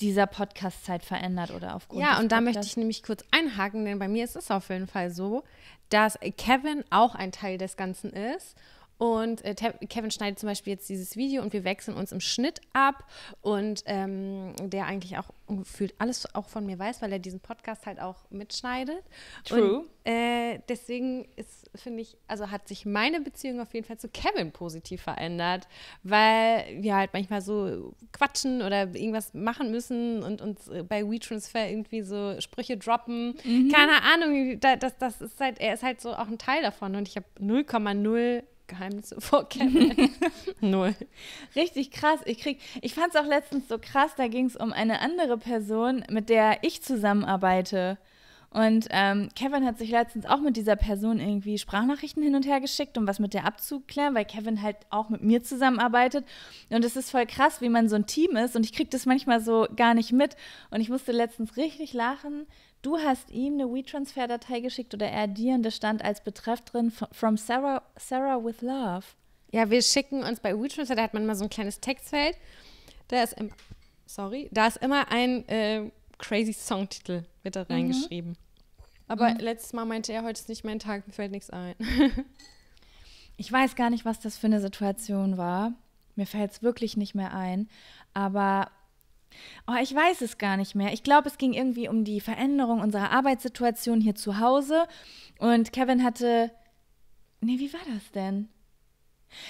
dieser Podcast-Zeit verändert oder aufgrund Ja, und da möchte ich nämlich kurz einhaken, denn bei mir ist es auf jeden Fall so, dass Kevin auch ein Teil des Ganzen ist und äh, Kevin schneidet zum Beispiel jetzt dieses Video und wir wechseln uns im Schnitt ab. Und ähm, der eigentlich auch gefühlt alles auch von mir weiß, weil er diesen Podcast halt auch mitschneidet. True. Und, äh, deswegen ist, finde ich, also hat sich meine Beziehung auf jeden Fall zu Kevin positiv verändert, weil wir halt manchmal so quatschen oder irgendwas machen müssen und uns äh, bei WeTransfer irgendwie so Sprüche droppen. Mhm. Keine Ahnung, das, das ist halt, er ist halt so auch ein Teil davon und ich habe 0,0 Geheimnisse vorkenne. Null. Richtig krass. Ich krieg, ich fand es auch letztens so krass, da ging es um eine andere Person, mit der ich zusammenarbeite. Und ähm, Kevin hat sich letztens auch mit dieser Person irgendwie Sprachnachrichten hin und her geschickt, um was mit der abzuklären, weil Kevin halt auch mit mir zusammenarbeitet. Und es ist voll krass, wie man so ein Team ist. Und ich kriege das manchmal so gar nicht mit. Und ich musste letztens richtig lachen, Du hast ihm eine WeTransfer-Datei geschickt oder er dir und da stand als Betreff drin from Sarah, Sarah with Love. Ja, wir schicken uns bei WeTransfer, da hat man immer so ein kleines Textfeld. Da ist, im, sorry, da ist immer ein äh, crazy Songtitel mit da mhm. reingeschrieben. Mhm. Aber mhm. letztes Mal meinte er, heute ist nicht mein Tag, mir fällt nichts ein. ich weiß gar nicht, was das für eine Situation war. Mir fällt es wirklich nicht mehr ein. Aber Oh, ich weiß es gar nicht mehr. Ich glaube, es ging irgendwie um die Veränderung unserer Arbeitssituation hier zu Hause. Und Kevin hatte. Nee, wie war das denn?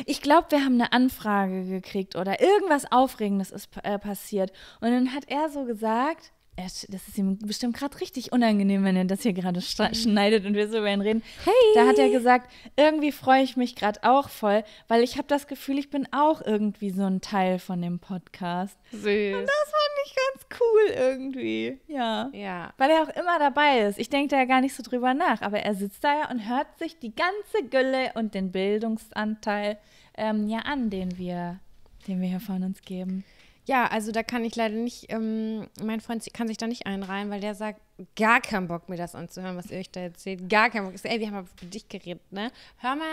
Ich glaube, wir haben eine Anfrage gekriegt oder irgendwas Aufregendes ist äh, passiert. Und dann hat er so gesagt, das ist ihm bestimmt gerade richtig unangenehm, wenn er das hier gerade mhm. schneidet und wir so über ihn reden. Hey. Da hat er gesagt, irgendwie freue ich mich gerade auch voll, weil ich habe das Gefühl, ich bin auch irgendwie so ein Teil von dem Podcast. Süß. Und das fand ich ganz cool irgendwie. Ja. Ja. Weil er auch immer dabei ist. Ich denke da ja gar nicht so drüber nach, aber er sitzt da ja und hört sich die ganze Gülle und den Bildungsanteil ähm, ja an, den wir, den wir hier von uns geben. Ja, also da kann ich leider nicht, ähm, mein Freund kann sich da nicht einreihen, weil der sagt, gar keinen Bock, mir das anzuhören, was ihr euch da erzählt. Gar keinen Bock. ey, wir haben aber für dich geredet, ne? Hör mal,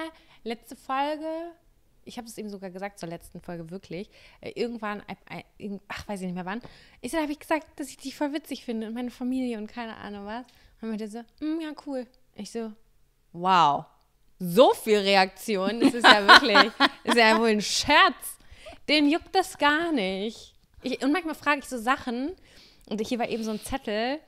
letzte Folge, ich habe es ihm sogar gesagt zur letzten Folge, wirklich. Äh, irgendwann, äh, äh, ach, weiß ich nicht mehr wann. Ich so, habe ich gesagt, dass ich dich voll witzig finde und meine Familie und keine Ahnung was. Und meinte so, mm, ja, cool. Ich so, wow. So viel Reaktion, das ist ja wirklich, ist ja wohl ein Scherz. Den juckt das gar nicht. Ich, und manchmal frage ich so Sachen und hier war eben so ein Zettel.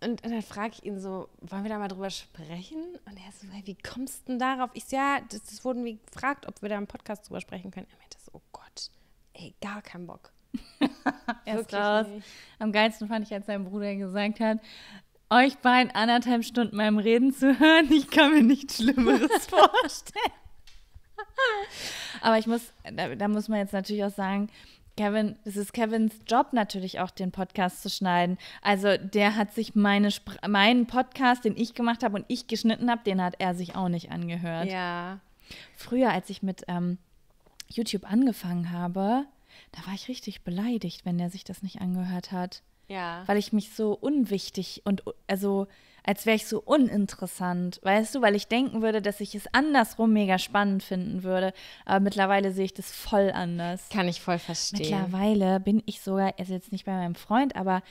Und, und dann frage ich ihn so, wollen wir da mal drüber sprechen? Und er so, hey, wie kommst du denn darauf? Ich so, ja, das, das wurden wir gefragt, ob wir da im Podcast drüber sprechen können. Er meinte so, oh Gott, ey, gar keinen Bock. Erst raus. Am geilsten fand ich, als sein Bruder gesagt hat, euch beiden anderthalb Stunden meinem Reden zu hören, ich kann mir nichts Schlimmeres vorstellen. Aber ich muss, da, da muss man jetzt natürlich auch sagen, Kevin, es ist Kevins Job natürlich auch, den Podcast zu schneiden. Also der hat sich meine meinen Podcast, den ich gemacht habe und ich geschnitten habe, den hat er sich auch nicht angehört. Ja. Früher, als ich mit ähm, YouTube angefangen habe, da war ich richtig beleidigt, wenn der sich das nicht angehört hat. Ja. Weil ich mich so unwichtig und also als wäre ich so uninteressant, weißt du, weil ich denken würde, dass ich es andersrum mega spannend finden würde. Aber mittlerweile sehe ich das voll anders. Kann ich voll verstehen. Mittlerweile bin ich sogar, also jetzt nicht bei meinem Freund, aber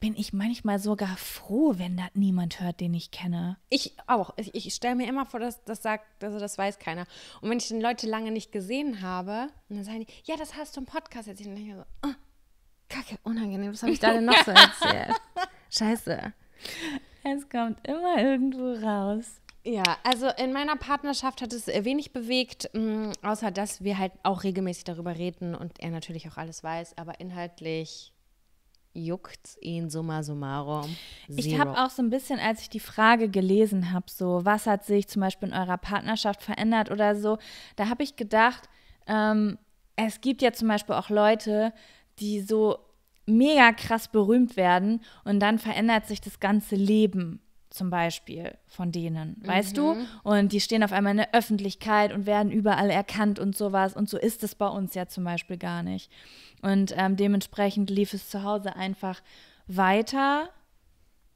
bin ich manchmal sogar froh, wenn das niemand hört, den ich kenne. Ich auch. Ich, ich stelle mir immer vor, dass das sagt, also das weiß keiner. Und wenn ich den Leute lange nicht gesehen habe, dann sagen die, ja, das hast du im Podcast erzählt. Und dann denke ich so, oh, kacke, unangenehm, was habe ich da denn noch so erzählt? Scheiße. Es kommt immer irgendwo raus. Ja, also in meiner Partnerschaft hat es wenig bewegt, mm, außer dass wir halt auch regelmäßig darüber reden und er natürlich auch alles weiß, aber inhaltlich juckt ihn summa summarum. Zero. Ich habe auch so ein bisschen, als ich die Frage gelesen habe, so was hat sich zum Beispiel in eurer Partnerschaft verändert oder so, da habe ich gedacht, ähm, es gibt ja zum Beispiel auch Leute, die so mega krass berühmt werden und dann verändert sich das ganze Leben zum Beispiel von denen, mhm. weißt du? Mhm. Und die stehen auf einmal in der Öffentlichkeit und werden überall erkannt und sowas. Und so ist es bei uns ja zum Beispiel gar nicht. Und ähm, dementsprechend lief es zu Hause einfach weiter,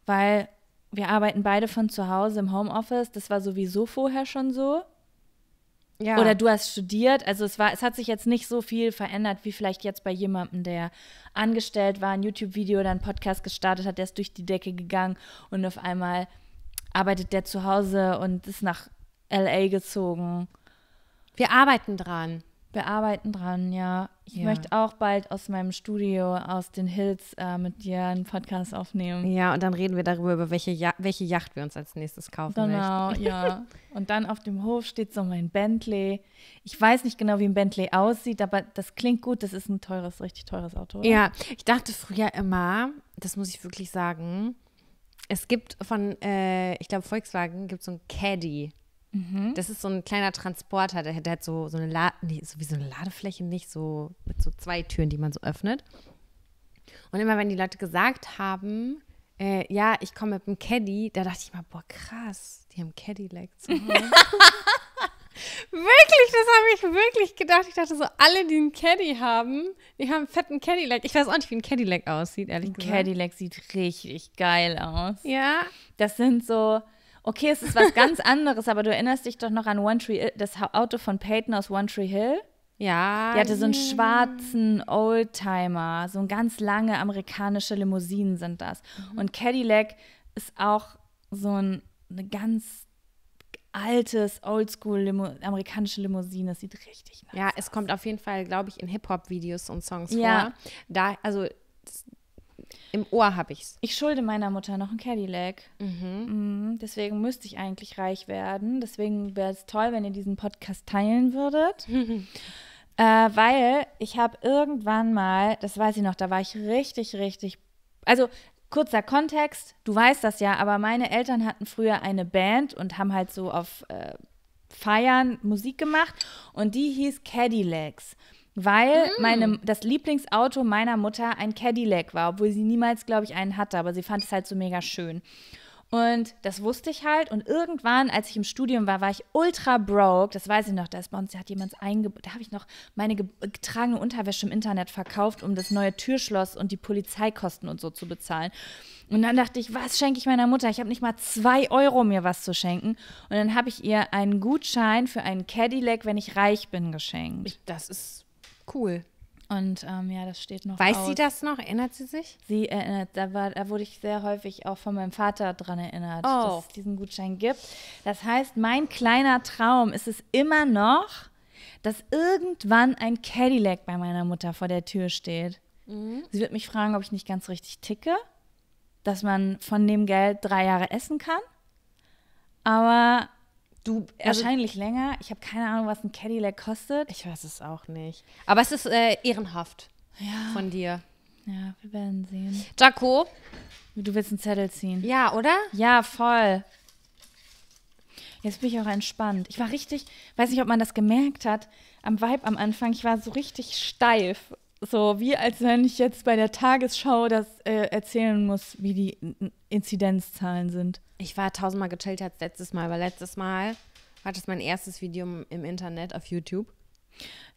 weil wir arbeiten beide von zu Hause im Homeoffice. Das war sowieso vorher schon so. Ja. Oder du hast studiert. Also es war, es hat sich jetzt nicht so viel verändert, wie vielleicht jetzt bei jemandem, der angestellt war, ein YouTube-Video oder ein Podcast gestartet hat, der ist durch die Decke gegangen und auf einmal arbeitet der zu Hause und ist nach LA gezogen. Wir arbeiten dran. Wir arbeiten dran, ja. Ich ja. möchte auch bald aus meinem Studio aus den Hills äh, mit dir einen Podcast aufnehmen. Ja, und dann reden wir darüber, über welche, ja welche Yacht wir uns als nächstes kaufen genau, möchten. Genau, ja. Und dann auf dem Hof steht so mein Bentley. Ich weiß nicht genau, wie ein Bentley aussieht, aber das klingt gut. Das ist ein teures, richtig teures Auto. Oder? Ja, ich dachte früher immer, das muss ich wirklich sagen, es gibt von, äh, ich glaube, Volkswagen gibt es so ein Caddy. Mhm. Das ist so ein kleiner Transporter, der, der hat so, so eine nee, so wie so eine Ladefläche, nicht so mit so zwei Türen, die man so öffnet. Und immer wenn die Leute gesagt haben, äh, ja, ich komme mit dem Caddy, da dachte ich mal, boah, krass, die haben Caddy-Lag zu Hause. wirklich, das habe ich wirklich gedacht. Ich dachte so, alle, die einen Caddy haben, die haben einen fetten Caddy-Lag. Ich weiß auch nicht, wie ein Caddy-Lag aussieht, ehrlich ein gesagt. Caddy-Lag sieht richtig geil aus. Ja. Das sind so, Okay, es ist was ganz anderes, aber du erinnerst dich doch noch an One Tree das Auto von Peyton aus One Tree Hill? Ja. Die hatte so einen schwarzen Oldtimer, so ein ganz lange amerikanische Limousinen sind das. Mhm. Und Cadillac ist auch so ein eine ganz altes Oldschool -Limo amerikanische Limousine, das sieht richtig nice Ja, es kommt auf jeden Fall, glaube ich, in Hip-Hop Videos und Songs ja. vor. Da also im Ohr habe ich's. Ich schulde meiner Mutter noch ein Cadillac. Mhm. Mhm, deswegen müsste ich eigentlich reich werden. Deswegen wäre es toll, wenn ihr diesen Podcast teilen würdet. Äh, weil ich habe irgendwann mal, das weiß ich noch, da war ich richtig, richtig. Also kurzer Kontext, du weißt das ja, aber meine Eltern hatten früher eine Band und haben halt so auf äh, Feiern Musik gemacht und die hieß Cadillacs weil mm. meine, das Lieblingsauto meiner Mutter ein Cadillac war, obwohl sie niemals, glaube ich, einen hatte, aber sie fand es halt so mega schön. Und das wusste ich halt. Und irgendwann, als ich im Studium war, war ich ultra broke. Das weiß ich noch. Da ist bei uns, da hat jemand eingebaut. Da habe ich noch meine getragene Unterwäsche im Internet verkauft, um das neue Türschloss und die Polizeikosten und so zu bezahlen. Und dann dachte ich, was schenke ich meiner Mutter? Ich habe nicht mal zwei Euro, mir was zu schenken. Und dann habe ich ihr einen Gutschein für einen Cadillac, wenn ich reich bin, geschenkt. Das ist Cool. Und ähm, ja, das steht noch. Weiß aus. sie das noch? Erinnert sie sich? Sie erinnert, da, war, da wurde ich sehr häufig auch von meinem Vater daran erinnert, oh. dass es diesen Gutschein gibt. Das heißt, mein kleiner Traum ist es immer noch, dass irgendwann ein Cadillac bei meiner Mutter vor der Tür steht. Mhm. Sie wird mich fragen, ob ich nicht ganz richtig ticke, dass man von dem Geld drei Jahre essen kann. Aber Du also wahrscheinlich länger. Ich habe keine Ahnung, was ein Cadillac kostet. Ich weiß es auch nicht. Aber es ist äh, ehrenhaft ja. von dir. Ja, wir werden sehen. Jaco. Du willst einen Zettel ziehen. Ja, oder? Ja, voll. Jetzt bin ich auch entspannt. Ich war richtig, weiß nicht, ob man das gemerkt hat, am Vibe am Anfang. Ich war so richtig steif. So wie als wenn ich jetzt bei der Tagesschau das äh, erzählen muss, wie die Inzidenzzahlen sind. Ich war tausendmal gechillt als letztes Mal, weil letztes Mal war das mein erstes Video im Internet auf YouTube.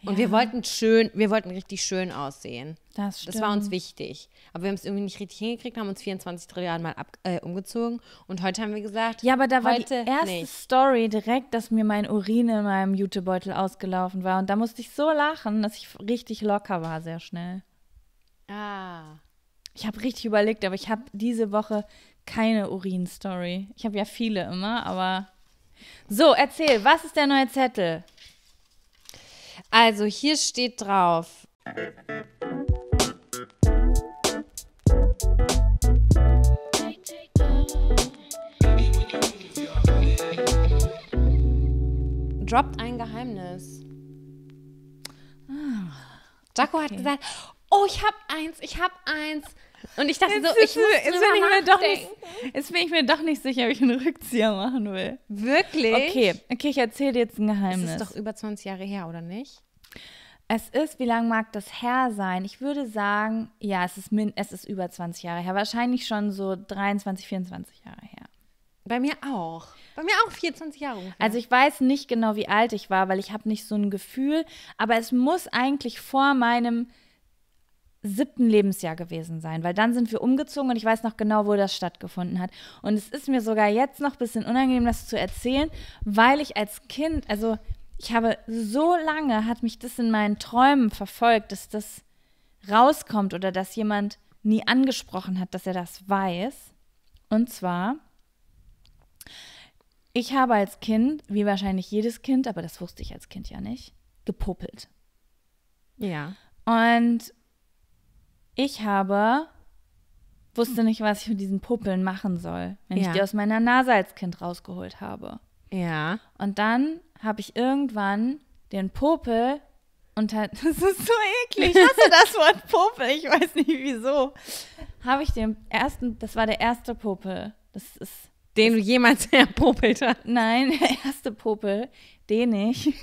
Ja. Und wir wollten schön, wir wollten richtig schön aussehen. Das stimmt. Das war uns wichtig. Aber wir haben es irgendwie nicht richtig hingekriegt, haben uns 24 Trillionen Mal ab, äh, umgezogen und heute haben wir gesagt, Ja, aber da war die erste nicht. Story direkt, dass mir mein Urin in meinem Jutebeutel ausgelaufen war und da musste ich so lachen, dass ich richtig locker war sehr schnell. Ah. Ich habe richtig überlegt, aber ich habe diese Woche keine Urin-Story. Ich habe ja viele immer, aber. So, erzähl, was ist der neue Zettel? Also hier steht drauf. Droppt ein Geheimnis. Ah, Jaco okay. hat gesagt, oh, ich hab eins, ich hab eins. Und ich dachte jetzt so, ich muss jetzt bin, ich mir doch nicht, jetzt bin ich mir doch nicht sicher, ob ich einen Rückzieher machen will. Wirklich? Okay, okay ich erzähle jetzt ein Geheimnis. Das ist doch über 20 Jahre her, oder nicht? Es ist, wie lange mag das her sein? Ich würde sagen, ja, es ist, min es ist über 20 Jahre her. Wahrscheinlich schon so 23, 24 Jahre her. Bei mir auch. Bei mir auch 24 Jahre. Ungefähr. Also ich weiß nicht genau, wie alt ich war, weil ich habe nicht so ein Gefühl. Aber es muss eigentlich vor meinem siebten Lebensjahr gewesen sein, weil dann sind wir umgezogen und ich weiß noch genau, wo das stattgefunden hat. Und es ist mir sogar jetzt noch ein bisschen unangenehm, das zu erzählen, weil ich als Kind, also ich habe so lange, hat mich das in meinen Träumen verfolgt, dass das rauskommt oder dass jemand nie angesprochen hat, dass er das weiß. Und zwar, ich habe als Kind, wie wahrscheinlich jedes Kind, aber das wusste ich als Kind ja nicht, gepopelt. Ja. Und ich habe wusste nicht, was ich mit diesen Puppeln machen soll, wenn ja. ich die aus meiner Nase als Kind rausgeholt habe. Ja. Und dann habe ich irgendwann den Popel unter. Das ist so eklig. Ich hasse das Wort Popel. Ich weiß nicht wieso. Habe ich den ersten. Das war der erste Popel. Das ist. Den das du jemals erpopelt hast. Nein, der erste Popel, den ich.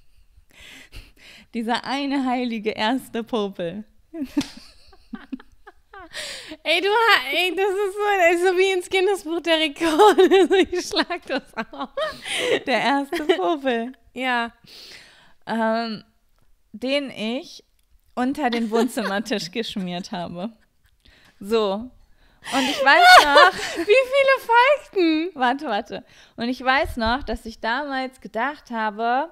Dieser eine heilige erste Popel. Ey, du, ey, das ist so, das ist so wie ins Kindesbuch der Rekorde. ich schlag das auf. Der erste Vogel. ja. Ähm, den ich unter den Wohnzimmertisch geschmiert habe. So. Und ich weiß noch. wie viele folgten? Warte, warte. Und ich weiß noch, dass ich damals gedacht habe,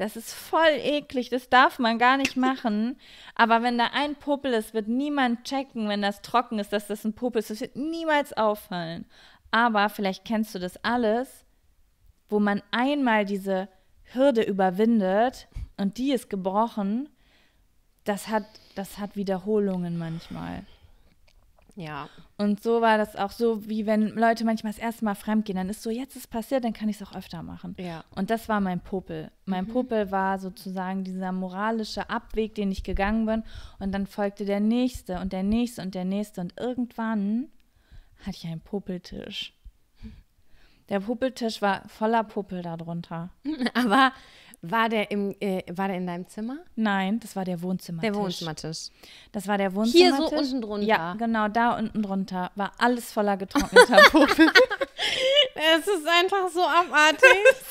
das ist voll eklig, das darf man gar nicht machen. Aber wenn da ein Popel ist, wird niemand checken, wenn das trocken ist, dass das ein Popel ist. Das wird niemals auffallen. Aber vielleicht kennst du das alles, wo man einmal diese Hürde überwindet und die ist gebrochen. Das hat, das hat Wiederholungen manchmal. Ja. Und so war das auch so, wie wenn Leute manchmal das erste Mal fremdgehen, dann ist so, jetzt ist passiert, dann kann ich es auch öfter machen. Ja. Und das war mein Popel. Mein mhm. Popel war sozusagen dieser moralische Abweg, den ich gegangen bin. Und dann folgte der nächste und der nächste und der nächste. Und irgendwann hatte ich einen Popeltisch. Der Popeltisch war voller Popel darunter. Aber war der, im, äh, war der in deinem Zimmer? Nein, das war der Wohnzimmertisch. Der Wohnzimmertisch. Das war der Wohnzimmertisch. Hier so unten drunter. Ja, genau, da unten drunter war alles voller getrockneter Popel. Es ist einfach so abartig. Das ist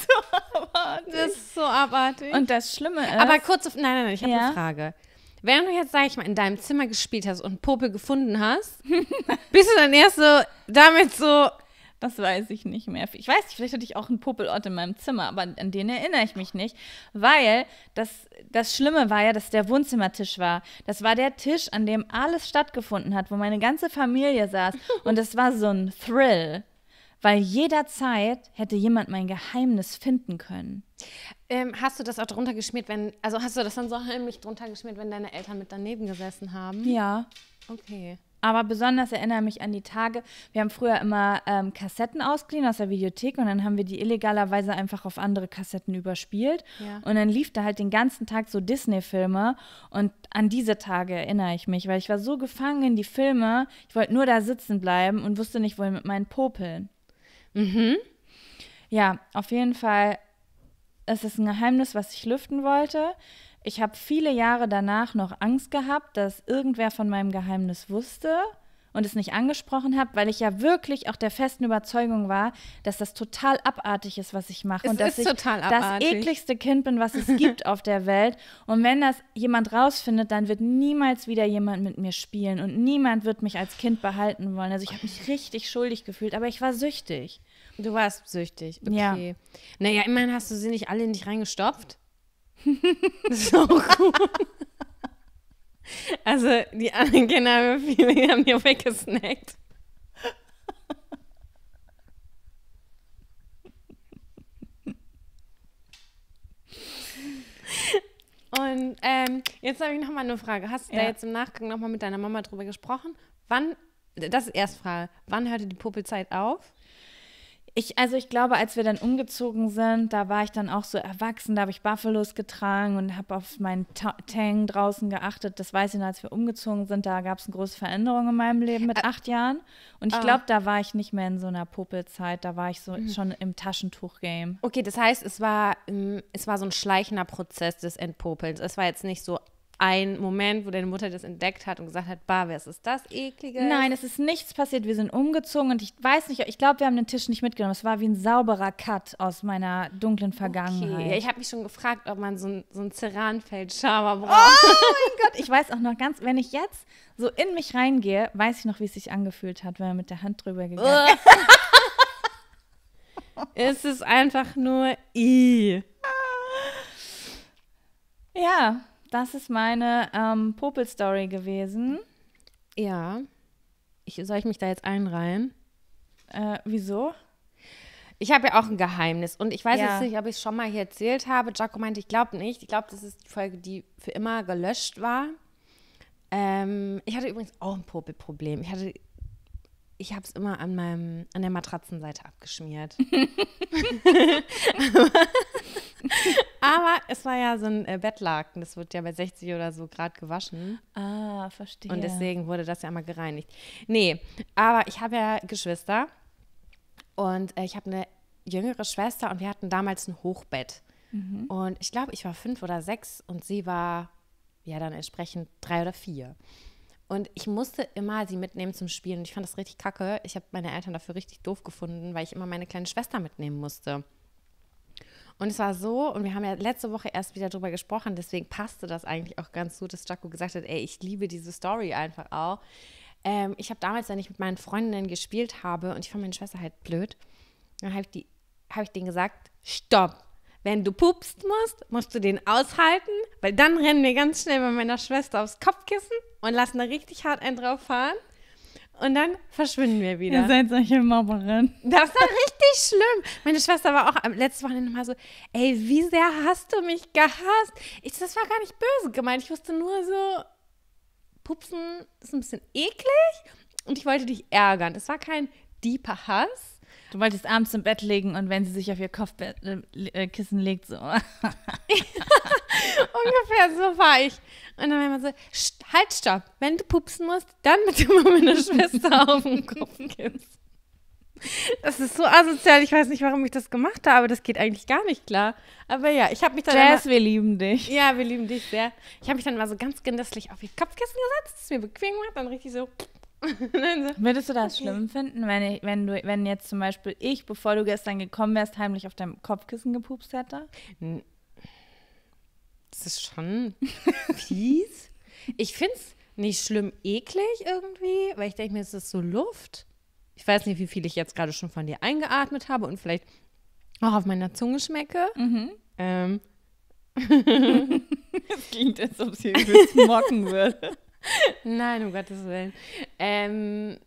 so abartig. Das ist so abartig. Und das Schlimme ist. Aber kurz auf. Nein, nein, nein, ich habe ja. eine Frage. Wenn du jetzt, sag ich mal, in deinem Zimmer gespielt hast und Popel gefunden hast, bist du dann erst so damit so das weiß ich nicht mehr. Ich weiß nicht, vielleicht hatte ich auch einen Popelort in meinem Zimmer, aber an den erinnere ich mich nicht, weil das, das Schlimme war ja, dass der Wohnzimmertisch war. Das war der Tisch, an dem alles stattgefunden hat, wo meine ganze Familie saß. Und es war so ein Thrill, weil jederzeit hätte jemand mein Geheimnis finden können. Ähm, hast du das auch drunter geschmiert, wenn, also hast du das dann so heimlich drunter geschmiert, wenn deine Eltern mit daneben gesessen haben? Ja. Okay. Aber besonders erinnere mich an die Tage, wir haben früher immer ähm, Kassetten ausgeliehen aus der Videothek und dann haben wir die illegalerweise einfach auf andere Kassetten überspielt. Ja. Und dann lief da halt den ganzen Tag so Disney-Filme und an diese Tage erinnere ich mich, weil ich war so gefangen in die Filme, ich wollte nur da sitzen bleiben und wusste nicht, wohin mit meinen Popeln. Mhm. Ja, auf jeden Fall es ist ein Geheimnis, was ich lüften wollte. Ich habe viele Jahre danach noch Angst gehabt, dass irgendwer von meinem Geheimnis wusste und es nicht angesprochen habe, weil ich ja wirklich auch der festen Überzeugung war, dass das total abartig ist, was ich mache es und dass ich das ekligste Kind bin, was es gibt auf der Welt. Und wenn das jemand rausfindet, dann wird niemals wieder jemand mit mir spielen und niemand wird mich als Kind behalten wollen. Also ich habe mich richtig schuldig gefühlt, aber ich war süchtig. Du warst süchtig, okay. Ja. Naja, immerhin hast du sie nicht alle in dich reingestopft. das ist auch cool. also, die anderen Kinder haben viele, haben die auch weggesnackt. Und ähm, jetzt habe ich nochmal eine Frage. Hast du ja. da jetzt im Nachgang nochmal mit deiner Mama drüber gesprochen? Wann, das ist Frage, wann hörte die Puppelzeit auf? Ich, also ich glaube, als wir dann umgezogen sind, da war ich dann auch so erwachsen, da habe ich Buffalos getragen und habe auf meinen Tang draußen geachtet. Das weiß ich noch, als wir umgezogen sind, da gab es eine große Veränderung in meinem Leben mit Ä acht Jahren. Und ich ah. glaube, da war ich nicht mehr in so einer Popelzeit, da war ich so mhm. schon im Taschentuch-Game. Okay, das heißt, es war, ähm, es war so ein schleichender Prozess des Entpopelns. Es war jetzt nicht so ein Moment, wo deine Mutter das entdeckt hat und gesagt hat, bah, was ist das Eklige? Nein, es ist nichts passiert. Wir sind umgezogen und ich weiß nicht, ich glaube, wir haben den Tisch nicht mitgenommen. Es war wie ein sauberer Cut aus meiner dunklen Vergangenheit. Okay. Ich habe mich schon gefragt, ob man so ein, so ein Ceranfeld-Schama oh braucht. Oh mein Gott, ich weiß auch noch ganz, wenn ich jetzt so in mich reingehe, weiß ich noch, wie es sich angefühlt hat, wenn man mit der Hand drüber gegangen ist. es ist einfach nur i. Ja, das ist meine ähm, Popel-Story gewesen. Ja. Ich, soll ich mich da jetzt einreihen? Äh, wieso? Ich habe ja auch ein Geheimnis und ich weiß ja. jetzt nicht, ob ich es schon mal hier erzählt habe. Jaco meinte, ich glaube nicht. Ich glaube, das ist die Folge, die für immer gelöscht war. Ähm, ich hatte übrigens auch ein Popel-Problem. Ich hatte ich habe es immer an meinem an der Matratzenseite abgeschmiert. aber, aber, es war ja so ein äh, Bettlaken, das wird ja bei 60 oder so Grad gewaschen. Ah, verstehe. Und deswegen wurde das ja immer gereinigt. Nee, aber ich habe ja Geschwister und äh, ich habe eine jüngere Schwester und wir hatten damals ein Hochbett. Mhm. Und ich glaube, ich war fünf oder sechs und sie war ja dann entsprechend drei oder vier. Und ich musste immer sie mitnehmen zum Spielen. Und ich fand das richtig kacke. Ich habe meine Eltern dafür richtig doof gefunden, weil ich immer meine kleine Schwester mitnehmen musste. Und es war so, und wir haben ja letzte Woche erst wieder drüber gesprochen, deswegen passte das eigentlich auch ganz gut, dass Jaco gesagt hat, ey, ich liebe diese Story einfach auch. Ähm, ich habe damals, wenn ich mit meinen Freundinnen gespielt habe und ich fand meine Schwester halt blöd, dann habe ich, hab ich denen gesagt, stopp, wenn du pupst musst, musst du den aushalten, weil dann rennen wir ganz schnell bei meiner Schwester aufs Kopfkissen und lassen da richtig hart einen drauf fahren. Und dann verschwinden wir wieder. Ihr seid solche Mobberin. Das war richtig schlimm. Meine Schwester war auch am letzten Wochenende mal so, ey, wie sehr hast du mich gehasst? Ich, das war gar nicht böse gemeint. Ich wusste nur so, pupsen ist ein bisschen eklig und ich wollte dich ärgern. Das war kein deeper Hass, Du wolltest abends im Bett legen und wenn sie sich auf ihr Kopfkissen äh, äh legt, so. Ungefähr so war ich. Und dann war immer so, halt, stopp. Wenn du pupsen musst, dann bitte mal meine Schwester auf den Kopf Das ist so asozial. Ich weiß nicht, warum ich das gemacht habe. Das geht eigentlich gar nicht klar. Aber ja, ich habe mich dann. Jazz, immer, wir lieben dich. Ja, wir lieben dich sehr. Ich habe mich dann mal so ganz genüsslich auf ihr Kopfkissen gesetzt, es mir bequem gemacht, dann richtig so Würdest du das okay. schlimm finden, wenn, ich, wenn, du, wenn jetzt zum Beispiel ich, bevor du gestern gekommen wärst, heimlich auf deinem Kopfkissen gepupst hätte? Das ist schon fies. Ich finde es nicht schlimm eklig irgendwie, weil ich denke mir, es ist so Luft. Ich weiß nicht, wie viel ich jetzt gerade schon von dir eingeatmet habe und vielleicht auch auf meiner Zunge schmecke. Mhm. Ähm. das klingt, als ob sie übelst mocken würde. Nein, um Gottes Willen. Ähm,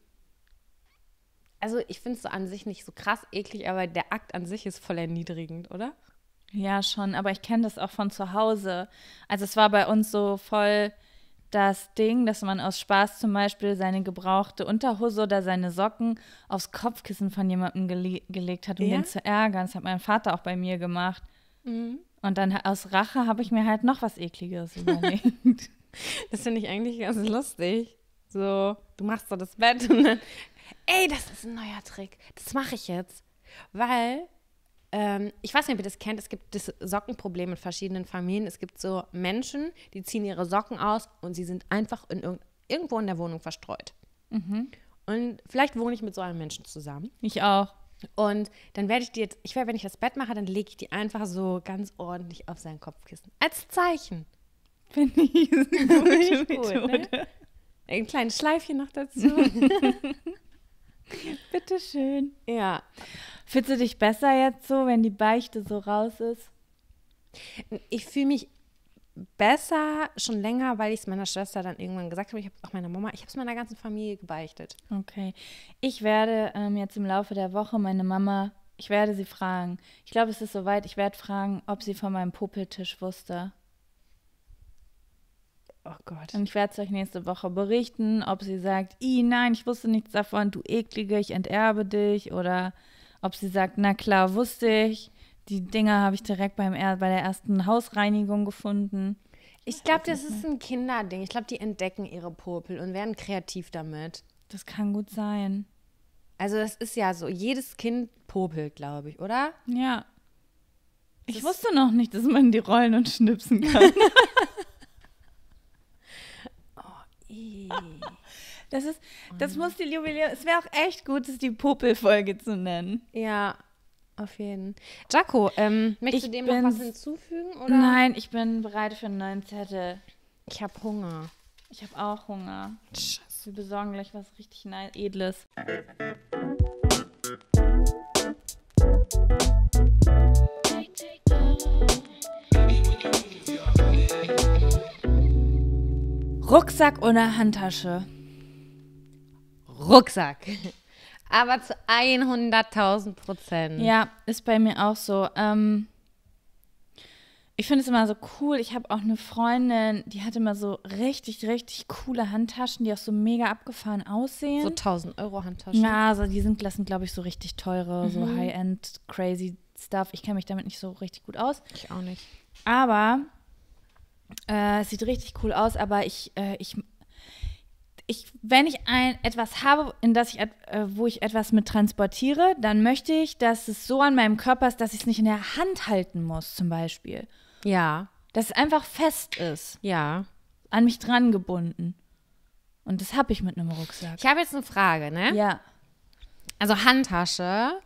also ich finde es so an sich nicht so krass eklig, aber der Akt an sich ist voll erniedrigend, oder? Ja, schon, aber ich kenne das auch von zu Hause. Also es war bei uns so voll das Ding, dass man aus Spaß zum Beispiel seine gebrauchte Unterhose oder seine Socken aufs Kopfkissen von jemandem gele gelegt hat, um ja? den zu ärgern. Das hat mein Vater auch bei mir gemacht. Mhm. Und dann aus Rache habe ich mir halt noch was Ekligeres überlegt. Das finde ich eigentlich ganz lustig. So, du machst so das Bett und dann, ey, das ist ein neuer Trick. Das mache ich jetzt. Weil, ähm, ich weiß nicht, ob ihr das kennt, es gibt das Sockenproblem in verschiedenen Familien. Es gibt so Menschen, die ziehen ihre Socken aus und sie sind einfach in irg irgendwo in der Wohnung verstreut. Mhm. Und vielleicht wohne ich mit so einem Menschen zusammen. Ich auch. Und dann werde ich die jetzt, ich werde, wenn ich das Bett mache, dann lege ich die einfach so ganz ordentlich auf sein Kopfkissen. Als Zeichen. Finde ich eine gute Methode. Gut, ne? Ein kleines Schleifchen noch dazu. Bitteschön. Ja. Fühlst du dich besser jetzt so, wenn die Beichte so raus ist? Ich fühle mich besser schon länger, weil ich es meiner Schwester dann irgendwann gesagt habe. Ich habe auch meiner Mama, ich habe es meiner ganzen Familie gebeichtet. Okay. Ich werde ähm, jetzt im Laufe der Woche meine Mama, ich werde sie fragen. Ich glaube, es ist soweit. Ich werde fragen, ob sie von meinem Popeltisch wusste. Oh Gott. Und ich werde es euch nächste Woche berichten, ob sie sagt, i nein, ich wusste nichts davon, du eklige, ich enterbe dich. Oder ob sie sagt, na klar, wusste ich. Die Dinger habe ich direkt beim er bei der ersten Hausreinigung gefunden. Ich glaube, das ist ein Kinderding. Ich glaube, die entdecken ihre Popel und werden kreativ damit. Das kann gut sein. Also das ist ja so, jedes Kind popelt, glaube ich, oder? Ja. Das ich wusste noch nicht, dass man die rollen und schnipsen kann. Das ist, das muss die Jubiläum. Es wäre auch echt gut, es die Popelfolge zu nennen. Ja, auf jeden. Jaco, ähm, möchtest du dem noch was hinzufügen? Oder? Nein, ich bin bereit für einen neuen Zettel. Ich habe Hunger. Ich habe auch Hunger. Scheiße. Wir besorgen gleich was richtig Edles. Rucksack oder Handtasche. Rucksack. Aber zu 100.000 Prozent. Ja, ist bei mir auch so. Ähm, ich finde es immer so cool. Ich habe auch eine Freundin, die hatte immer so richtig, richtig coole Handtaschen, die auch so mega abgefahren aussehen. So 1000 Euro Handtaschen. Ja, also die sind, lassen, glaube ich, so richtig teure, mhm. so High-End, crazy Stuff. Ich kenne mich damit nicht so richtig gut aus. Ich auch nicht. Aber äh, sieht richtig cool aus, aber ich, äh, ich, ich, wenn ich ein, etwas habe, in das ich, äh, wo ich etwas mit transportiere, dann möchte ich, dass es so an meinem Körper ist, dass ich es nicht in der Hand halten muss, zum Beispiel. Ja. Dass es einfach fest ist. Ja. An mich dran gebunden. Und das habe ich mit einem Rucksack. Ich habe jetzt eine Frage, ne? Ja. Also Handtasche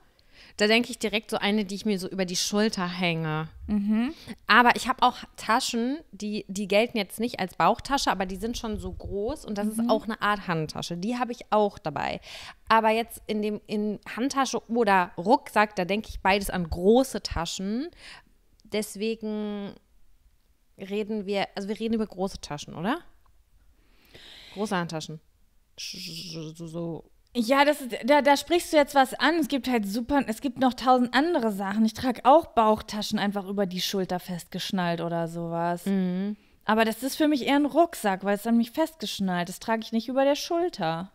da denke ich direkt so eine, die ich mir so über die Schulter hänge. Mhm. Aber ich habe auch Taschen, die, die gelten jetzt nicht als Bauchtasche, aber die sind schon so groß und das mhm. ist auch eine Art Handtasche. Die habe ich auch dabei. Aber jetzt in dem in Handtasche oder Rucksack, da denke ich beides an große Taschen. Deswegen reden wir, also wir reden über große Taschen, oder? Große Handtaschen. So, so ja, das ist, da, da sprichst du jetzt was an. Es gibt halt super, es gibt noch tausend andere Sachen. Ich trage auch Bauchtaschen einfach über die Schulter festgeschnallt oder sowas. Mhm. Aber das ist für mich eher ein Rucksack, weil es an mich festgeschnallt ist. Trage ich nicht über der Schulter.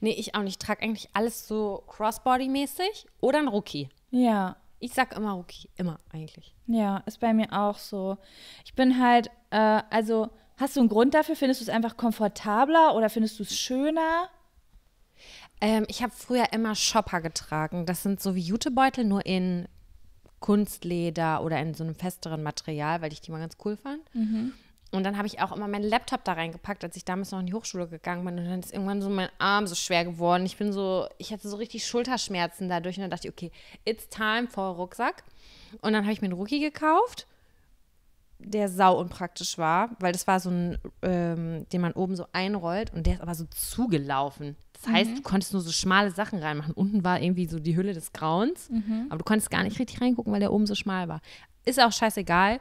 Nee, ich auch nicht. Ich trage eigentlich alles so Crossbody-mäßig oder ein Rookie. Ja. Ich sag immer Rookie. Immer eigentlich. Ja, ist bei mir auch so. Ich bin halt, äh, also. Hast du einen Grund dafür? Findest du es einfach komfortabler oder findest du es schöner? Ähm, ich habe früher immer Shopper getragen. Das sind so wie Jutebeutel, nur in Kunstleder oder in so einem festeren Material, weil ich die mal ganz cool fand. Mhm. Und dann habe ich auch immer meinen Laptop da reingepackt, als ich damals noch in die Hochschule gegangen bin. Und dann ist irgendwann so mein Arm so schwer geworden. Ich bin so, ich hatte so richtig Schulterschmerzen dadurch. Und dann dachte ich, okay, it's time for Rucksack. Und dann habe ich mir einen Rookie gekauft, der sau unpraktisch war, weil das war so ein, ähm, den man oben so einrollt. Und der ist aber so zugelaufen. Das heißt, du mhm. konntest nur so schmale Sachen reinmachen. Unten war irgendwie so die Hülle des Grauens, mhm. aber du konntest gar nicht richtig reingucken, weil der oben so schmal war. Ist auch scheißegal.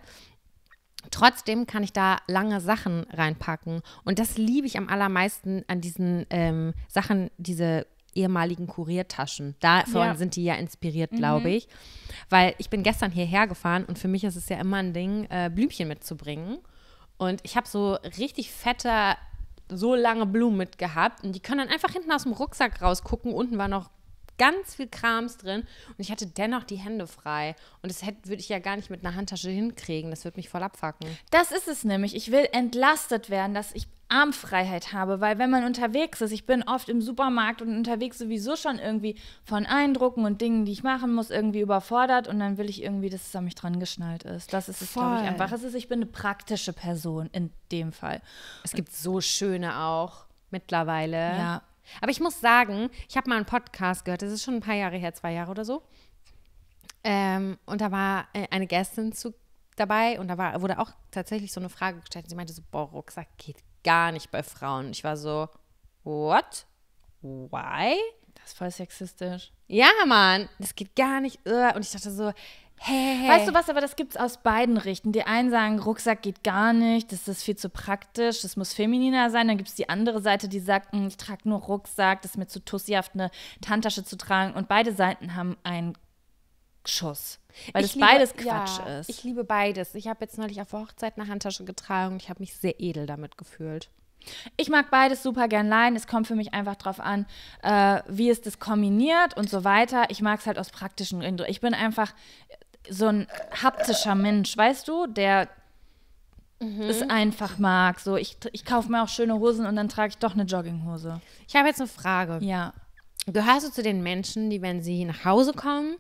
Trotzdem kann ich da lange Sachen reinpacken. Und das liebe ich am allermeisten an diesen ähm, Sachen, diese ehemaligen Kuriertaschen. Davon ja. sind die ja inspiriert, mhm. glaube ich. Weil ich bin gestern hierher gefahren und für mich ist es ja immer ein Ding, äh, Blümchen mitzubringen. Und ich habe so richtig fette so lange Blumen mitgehabt und die können dann einfach hinten aus dem Rucksack rausgucken. Unten war noch ganz viel Krams drin und ich hatte dennoch die Hände frei. Und das hätte, würde ich ja gar nicht mit einer Handtasche hinkriegen. Das würde mich voll abfacken. Das ist es nämlich. Ich will entlastet werden, dass ich Armfreiheit habe, weil wenn man unterwegs ist, ich bin oft im Supermarkt und unterwegs sowieso schon irgendwie von Eindrucken und Dingen, die ich machen muss, irgendwie überfordert und dann will ich irgendwie, dass es an mich dran geschnallt ist. Das ist es, glaube ich, einfach. Es ist, ich bin eine praktische Person in dem Fall. Es gibt so schöne auch mittlerweile. Ja, aber ich muss sagen, ich habe mal einen Podcast gehört, das ist schon ein paar Jahre her, zwei Jahre oder so. Ähm, und da war äh, eine Gästin zu, dabei und da war, wurde auch tatsächlich so eine Frage gestellt. Sie meinte so, boah, Rucksack geht gar nicht bei Frauen. Ich war so, what? Why? Das ist voll sexistisch. Ja, Mann, das geht gar nicht. Und ich dachte so, Hey. Weißt du was, aber das gibt es aus beiden Richten. Die einen sagen, Rucksack geht gar nicht, das ist viel zu praktisch, das muss femininer sein. Dann gibt es die andere Seite, die sagt, hm, ich trage nur Rucksack, das ist mir zu tussihaft, eine Handtasche zu tragen. Und beide Seiten haben einen Schuss. Weil ich das liebe, beides Quatsch ja, ist. Ich liebe beides. Ich habe jetzt neulich auf Hochzeit eine Handtasche getragen und ich habe mich sehr edel damit gefühlt. Ich mag beides super gern leihen. Es kommt für mich einfach drauf an, äh, wie es das kombiniert und so weiter. Ich mag es halt aus praktischen Gründen. Ich bin einfach so ein haptischer Mensch, weißt du, der mhm. es einfach mag. So, ich, ich kaufe mir auch schöne Hosen und dann trage ich doch eine Jogginghose. Ich habe jetzt eine Frage. Ja. Gehörst du zu den Menschen, die, wenn sie nach Hause kommen,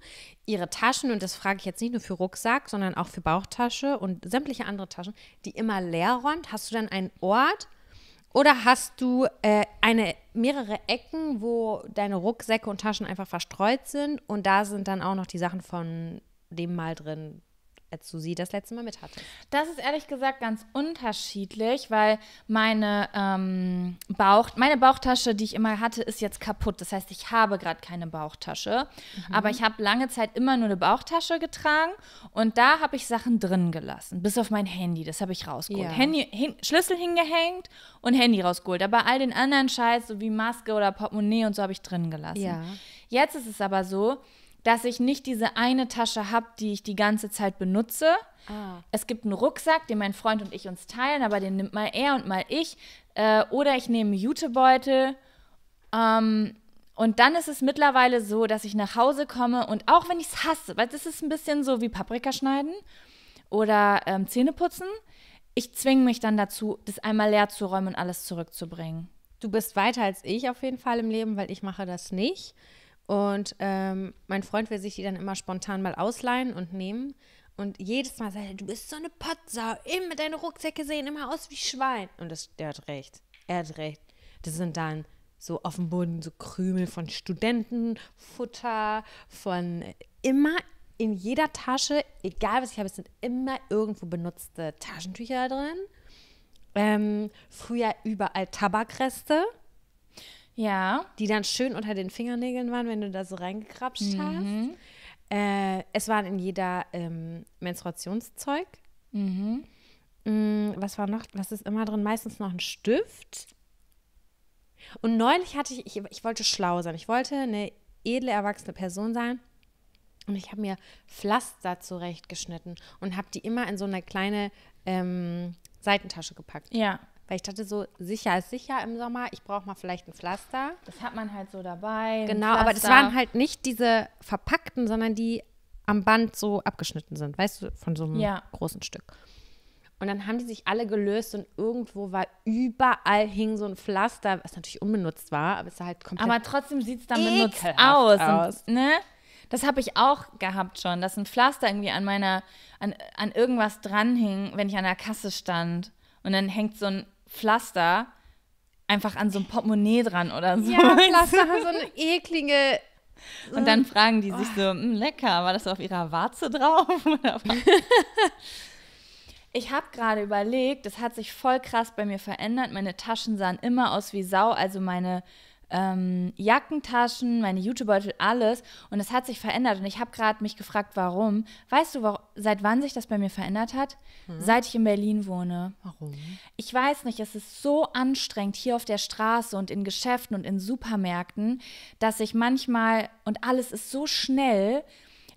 ihre Taschen, und das frage ich jetzt nicht nur für Rucksack, sondern auch für Bauchtasche und sämtliche andere Taschen, die immer leer räumt? Hast du dann einen Ort oder hast du äh, eine, mehrere Ecken, wo deine Rucksäcke und Taschen einfach verstreut sind und da sind dann auch noch die Sachen von dem Mal drin, als du sie das letzte Mal mit hattest? Das ist ehrlich gesagt ganz unterschiedlich, weil meine, ähm, Bauch, meine Bauchtasche, die ich immer hatte, ist jetzt kaputt. Das heißt, ich habe gerade keine Bauchtasche. Mhm. Aber ich habe lange Zeit immer nur eine Bauchtasche getragen und da habe ich Sachen drin gelassen. Bis auf mein Handy, das habe ich rausgeholt. Ja. Handy, hin, Schlüssel hingehängt und Handy rausgeholt. Aber all den anderen Scheiß, so wie Maske oder Portemonnaie und so, habe ich drin gelassen. Ja. Jetzt ist es aber so, dass ich nicht diese eine Tasche habe, die ich die ganze Zeit benutze. Ah. Es gibt einen Rucksack, den mein Freund und ich uns teilen, aber den nimmt mal er und mal ich. Äh, oder ich nehme einen Jutebeutel. Ähm, und dann ist es mittlerweile so, dass ich nach Hause komme und auch wenn ich es hasse, weil das ist ein bisschen so wie Paprika schneiden oder ähm, Zähne putzen, ich zwinge mich dann dazu, das einmal leer zu räumen und alles zurückzubringen. Du bist weiter als ich auf jeden Fall im Leben, weil ich mache das nicht. Und ähm, mein Freund will sich die dann immer spontan mal ausleihen und nehmen. Und jedes Mal sagt er, du bist so eine Potsau, immer deine Rucksäcke sehen immer aus wie Schwein. Und das, der hat recht. Er hat recht. Das sind dann so auf dem Boden so Krümel von Studentenfutter, von immer in jeder Tasche, egal was ich habe, es sind immer irgendwo benutzte Taschentücher drin. Ähm, früher überall Tabakreste. Ja. Die dann schön unter den Fingernägeln waren, wenn du da so reingekrapscht mhm. hast. Äh, es waren in jeder ähm, Menstruationszeug. Mhm. Mm, was war noch? Was ist immer drin? Meistens noch ein Stift. Und neulich hatte ich, ich, ich wollte schlau sein. Ich wollte eine edle, erwachsene Person sein. Und ich habe mir Pflaster zurechtgeschnitten und habe die immer in so eine kleine ähm, Seitentasche gepackt. Ja. Weil ich dachte so, sicher ist sicher im Sommer, ich brauche mal vielleicht ein Pflaster. Das hat man halt so dabei. Genau, aber das waren halt nicht diese verpackten, sondern die am Band so abgeschnitten sind, weißt du, von so einem ja. großen Stück. Und dann haben die sich alle gelöst und irgendwo war überall hing so ein Pflaster, was natürlich unbenutzt war, aber es war halt komplett. Aber trotzdem sieht es dann benutzt aus. aus. Und, ne? Das habe ich auch gehabt schon, dass ein Pflaster irgendwie an meiner, an, an irgendwas dran hing, wenn ich an der Kasse stand. Und dann hängt so ein Pflaster einfach an so ein Portemonnaie dran oder so. Ja, Pflaster, so eine eklige. und dann fragen die oh. sich oh. so, hm, lecker, war das auf ihrer Warze drauf? ich habe gerade überlegt, das hat sich voll krass bei mir verändert. Meine Taschen sahen immer aus wie Sau, also meine ähm, Jackentaschen, meine YouTube-Beutel, alles. Und es hat sich verändert. Und ich habe gerade mich gefragt, warum. Weißt du, wo, seit wann sich das bei mir verändert hat? Hm. Seit ich in Berlin wohne. Warum? Ich weiß nicht. Es ist so anstrengend hier auf der Straße und in Geschäften und in Supermärkten, dass ich manchmal, und alles ist so schnell,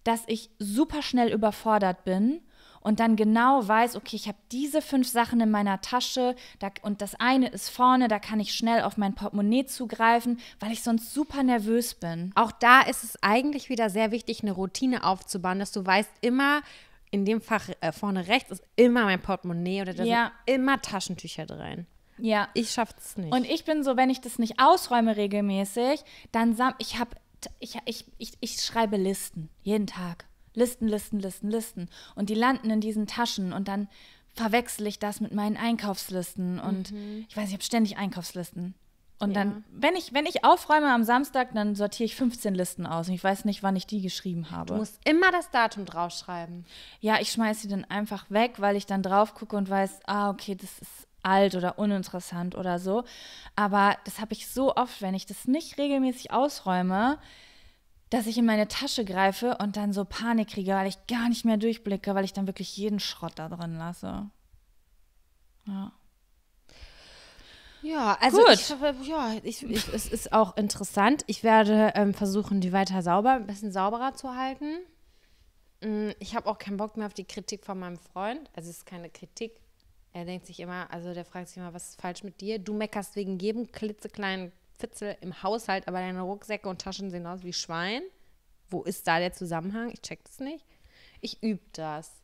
dass ich super schnell überfordert bin und dann genau weiß, okay, ich habe diese fünf Sachen in meiner Tasche da, und das eine ist vorne, da kann ich schnell auf mein Portemonnaie zugreifen, weil ich sonst super nervös bin. Auch da ist es eigentlich wieder sehr wichtig, eine Routine aufzubauen, dass du weißt immer, in dem Fach äh, vorne rechts ist immer mein Portemonnaie oder da ja. sind immer Taschentücher drin. Ja. Ich es nicht. Und ich bin so, wenn ich das nicht ausräume regelmäßig, dann sam ich habe ich, ich, ich, ich schreibe Listen jeden Tag. Listen, Listen, Listen, Listen. Und die landen in diesen Taschen und dann verwechsel ich das mit meinen Einkaufslisten. Und mhm. ich weiß, ich habe ständig Einkaufslisten. Und ja. dann, wenn ich, wenn ich aufräume am Samstag, dann sortiere ich 15 Listen aus und ich weiß nicht, wann ich die geschrieben habe. Du musst immer das Datum draufschreiben. Ja, ich schmeiße sie dann einfach weg, weil ich dann drauf gucke und weiß, ah, okay, das ist alt oder uninteressant oder so. Aber das habe ich so oft, wenn ich das nicht regelmäßig ausräume, dass ich in meine Tasche greife und dann so Panik kriege, weil ich gar nicht mehr durchblicke, weil ich dann wirklich jeden Schrott da drin lasse. Ja. Ja, also Ich, ja, ich, ich, es ist auch interessant. Ich werde ähm, versuchen, die weiter sauber, ein bisschen sauberer zu halten. Mm, ich habe auch keinen Bock mehr auf die Kritik von meinem Freund. Also es ist keine Kritik. Er denkt sich immer, also der fragt sich immer, was ist falsch mit dir? Du meckerst wegen jedem klitzekleinen Fitzel im Haushalt, aber deine Rucksäcke und Taschen sehen aus wie Schwein. Wo ist da der Zusammenhang? Ich check das nicht. Ich übe das.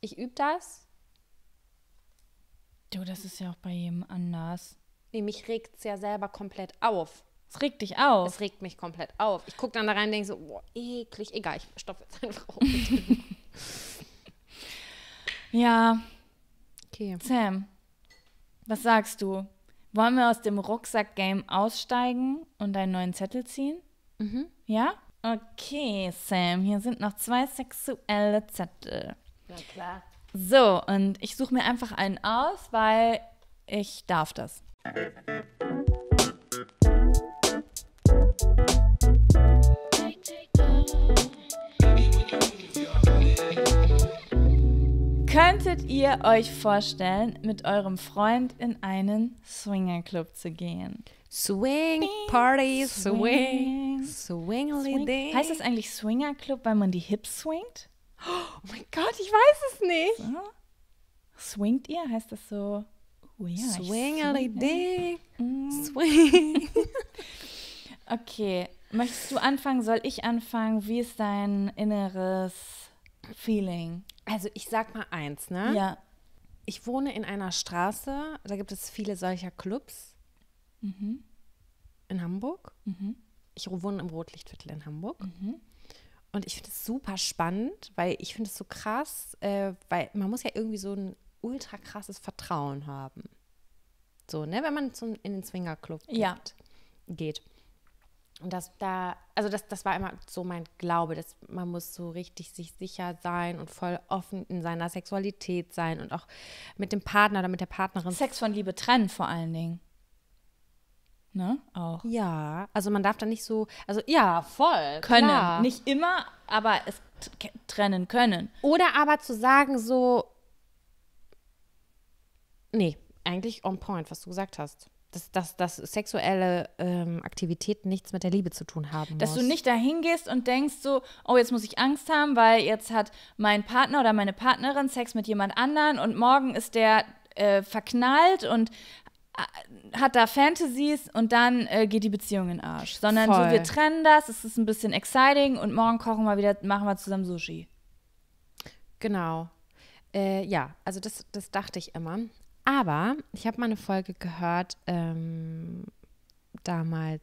Ich übe das. Du, das ist ja auch bei jedem anders. Nee, mich regt es ja selber komplett auf. Es regt dich auf. Es regt mich komplett auf. Ich gucke dann da rein und denke so, boah, eklig. Egal, ich stopfe jetzt einfach auf. ja. Okay. Sam, was sagst du? Wollen wir aus dem Rucksack-Game aussteigen und einen neuen Zettel ziehen? Mhm. Ja? Okay, Sam, hier sind noch zwei sexuelle Zettel. Na klar. So, und ich suche mir einfach einen aus, weil ich darf das. Könntet ihr euch vorstellen, mit eurem Freund in einen Swingerclub zu gehen? Swing, Party, Swing, Swing, swing. Day. Heißt das eigentlich Swingerclub, weil man die Hips swingt? Oh mein Gott, ich weiß es nicht. So. Swingt ihr? Heißt das so? Oh ja, Swingly Dick. Mm. Swing. okay, möchtest du anfangen? Soll ich anfangen? Wie ist dein inneres Feeling? Also ich sag mal eins, ne? Ja. Ich wohne in einer Straße, da gibt es viele solcher Clubs mhm. in Hamburg. Mhm. Ich wohne im Rotlichtviertel in Hamburg. Mhm. Und ich finde es super spannend, weil ich finde es so krass, äh, weil man muss ja irgendwie so ein ultra krasses Vertrauen haben. So, ne, wenn man zum, in den Swingerclub ja. geht. Und das da, also das, das war immer so mein Glaube, dass man muss so richtig sich sicher sein und voll offen in seiner Sexualität sein und auch mit dem Partner oder mit der Partnerin. Sex von Liebe trennen vor allen Dingen. Ne? Auch. Ja, also man darf da nicht so, also ja, voll. Können. Klar. Nicht immer, aber es trennen können. Oder aber zu sagen so, nee, eigentlich on point, was du gesagt hast dass, dass, dass sexuelle ähm, Aktivitäten nichts mit der Liebe zu tun haben Dass muss. du nicht dahin gehst und denkst so, oh, jetzt muss ich Angst haben, weil jetzt hat mein Partner oder meine Partnerin Sex mit jemand anderen und morgen ist der äh, verknallt und äh, hat da Fantasies und dann äh, geht die Beziehung in den Arsch. Sondern so, wir trennen das, es ist ein bisschen exciting und morgen kochen wir wieder, machen wir zusammen Sushi. Genau. Äh, ja, also das, das dachte ich immer. Aber ich habe mal eine Folge gehört, ähm, damals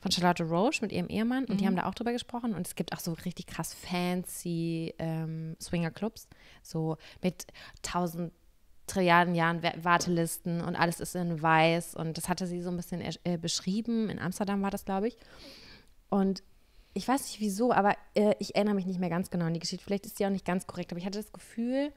von Charlotte Roche mit ihrem Ehemann und mhm. die haben da auch drüber gesprochen und es gibt auch so richtig krass fancy ähm, Swinger-Clubs, so mit tausend Trilliarden Jahren Wartelisten und alles ist in weiß und das hatte sie so ein bisschen äh, beschrieben, in Amsterdam war das glaube ich und ich weiß nicht wieso, aber äh, ich erinnere mich nicht mehr ganz genau an die Geschichte, vielleicht ist die auch nicht ganz korrekt, aber ich hatte das Gefühl,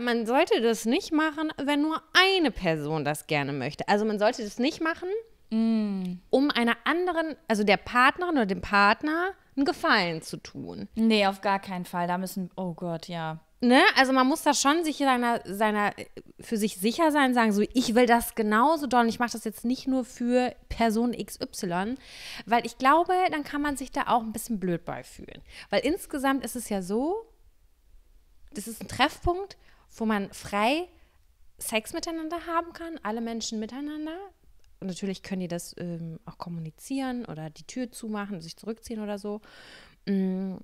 man sollte das nicht machen, wenn nur eine Person das gerne möchte. Also man sollte das nicht machen, mm. um einer anderen, also der Partnerin oder dem Partner, einen Gefallen zu tun. Nee, auf gar keinen Fall. Da müssen, oh Gott, ja. Ne? Also man muss da schon sich seiner, seiner, für sich sicher sein, sagen so, ich will das genauso doll und ich mache das jetzt nicht nur für Person XY, weil ich glaube, dann kann man sich da auch ein bisschen blöd bei fühlen. Weil insgesamt ist es ja so, das ist ein Treffpunkt, wo man frei Sex miteinander haben kann, alle Menschen miteinander. Und natürlich können die das ähm, auch kommunizieren oder die Tür zumachen, sich zurückziehen oder so. Mm.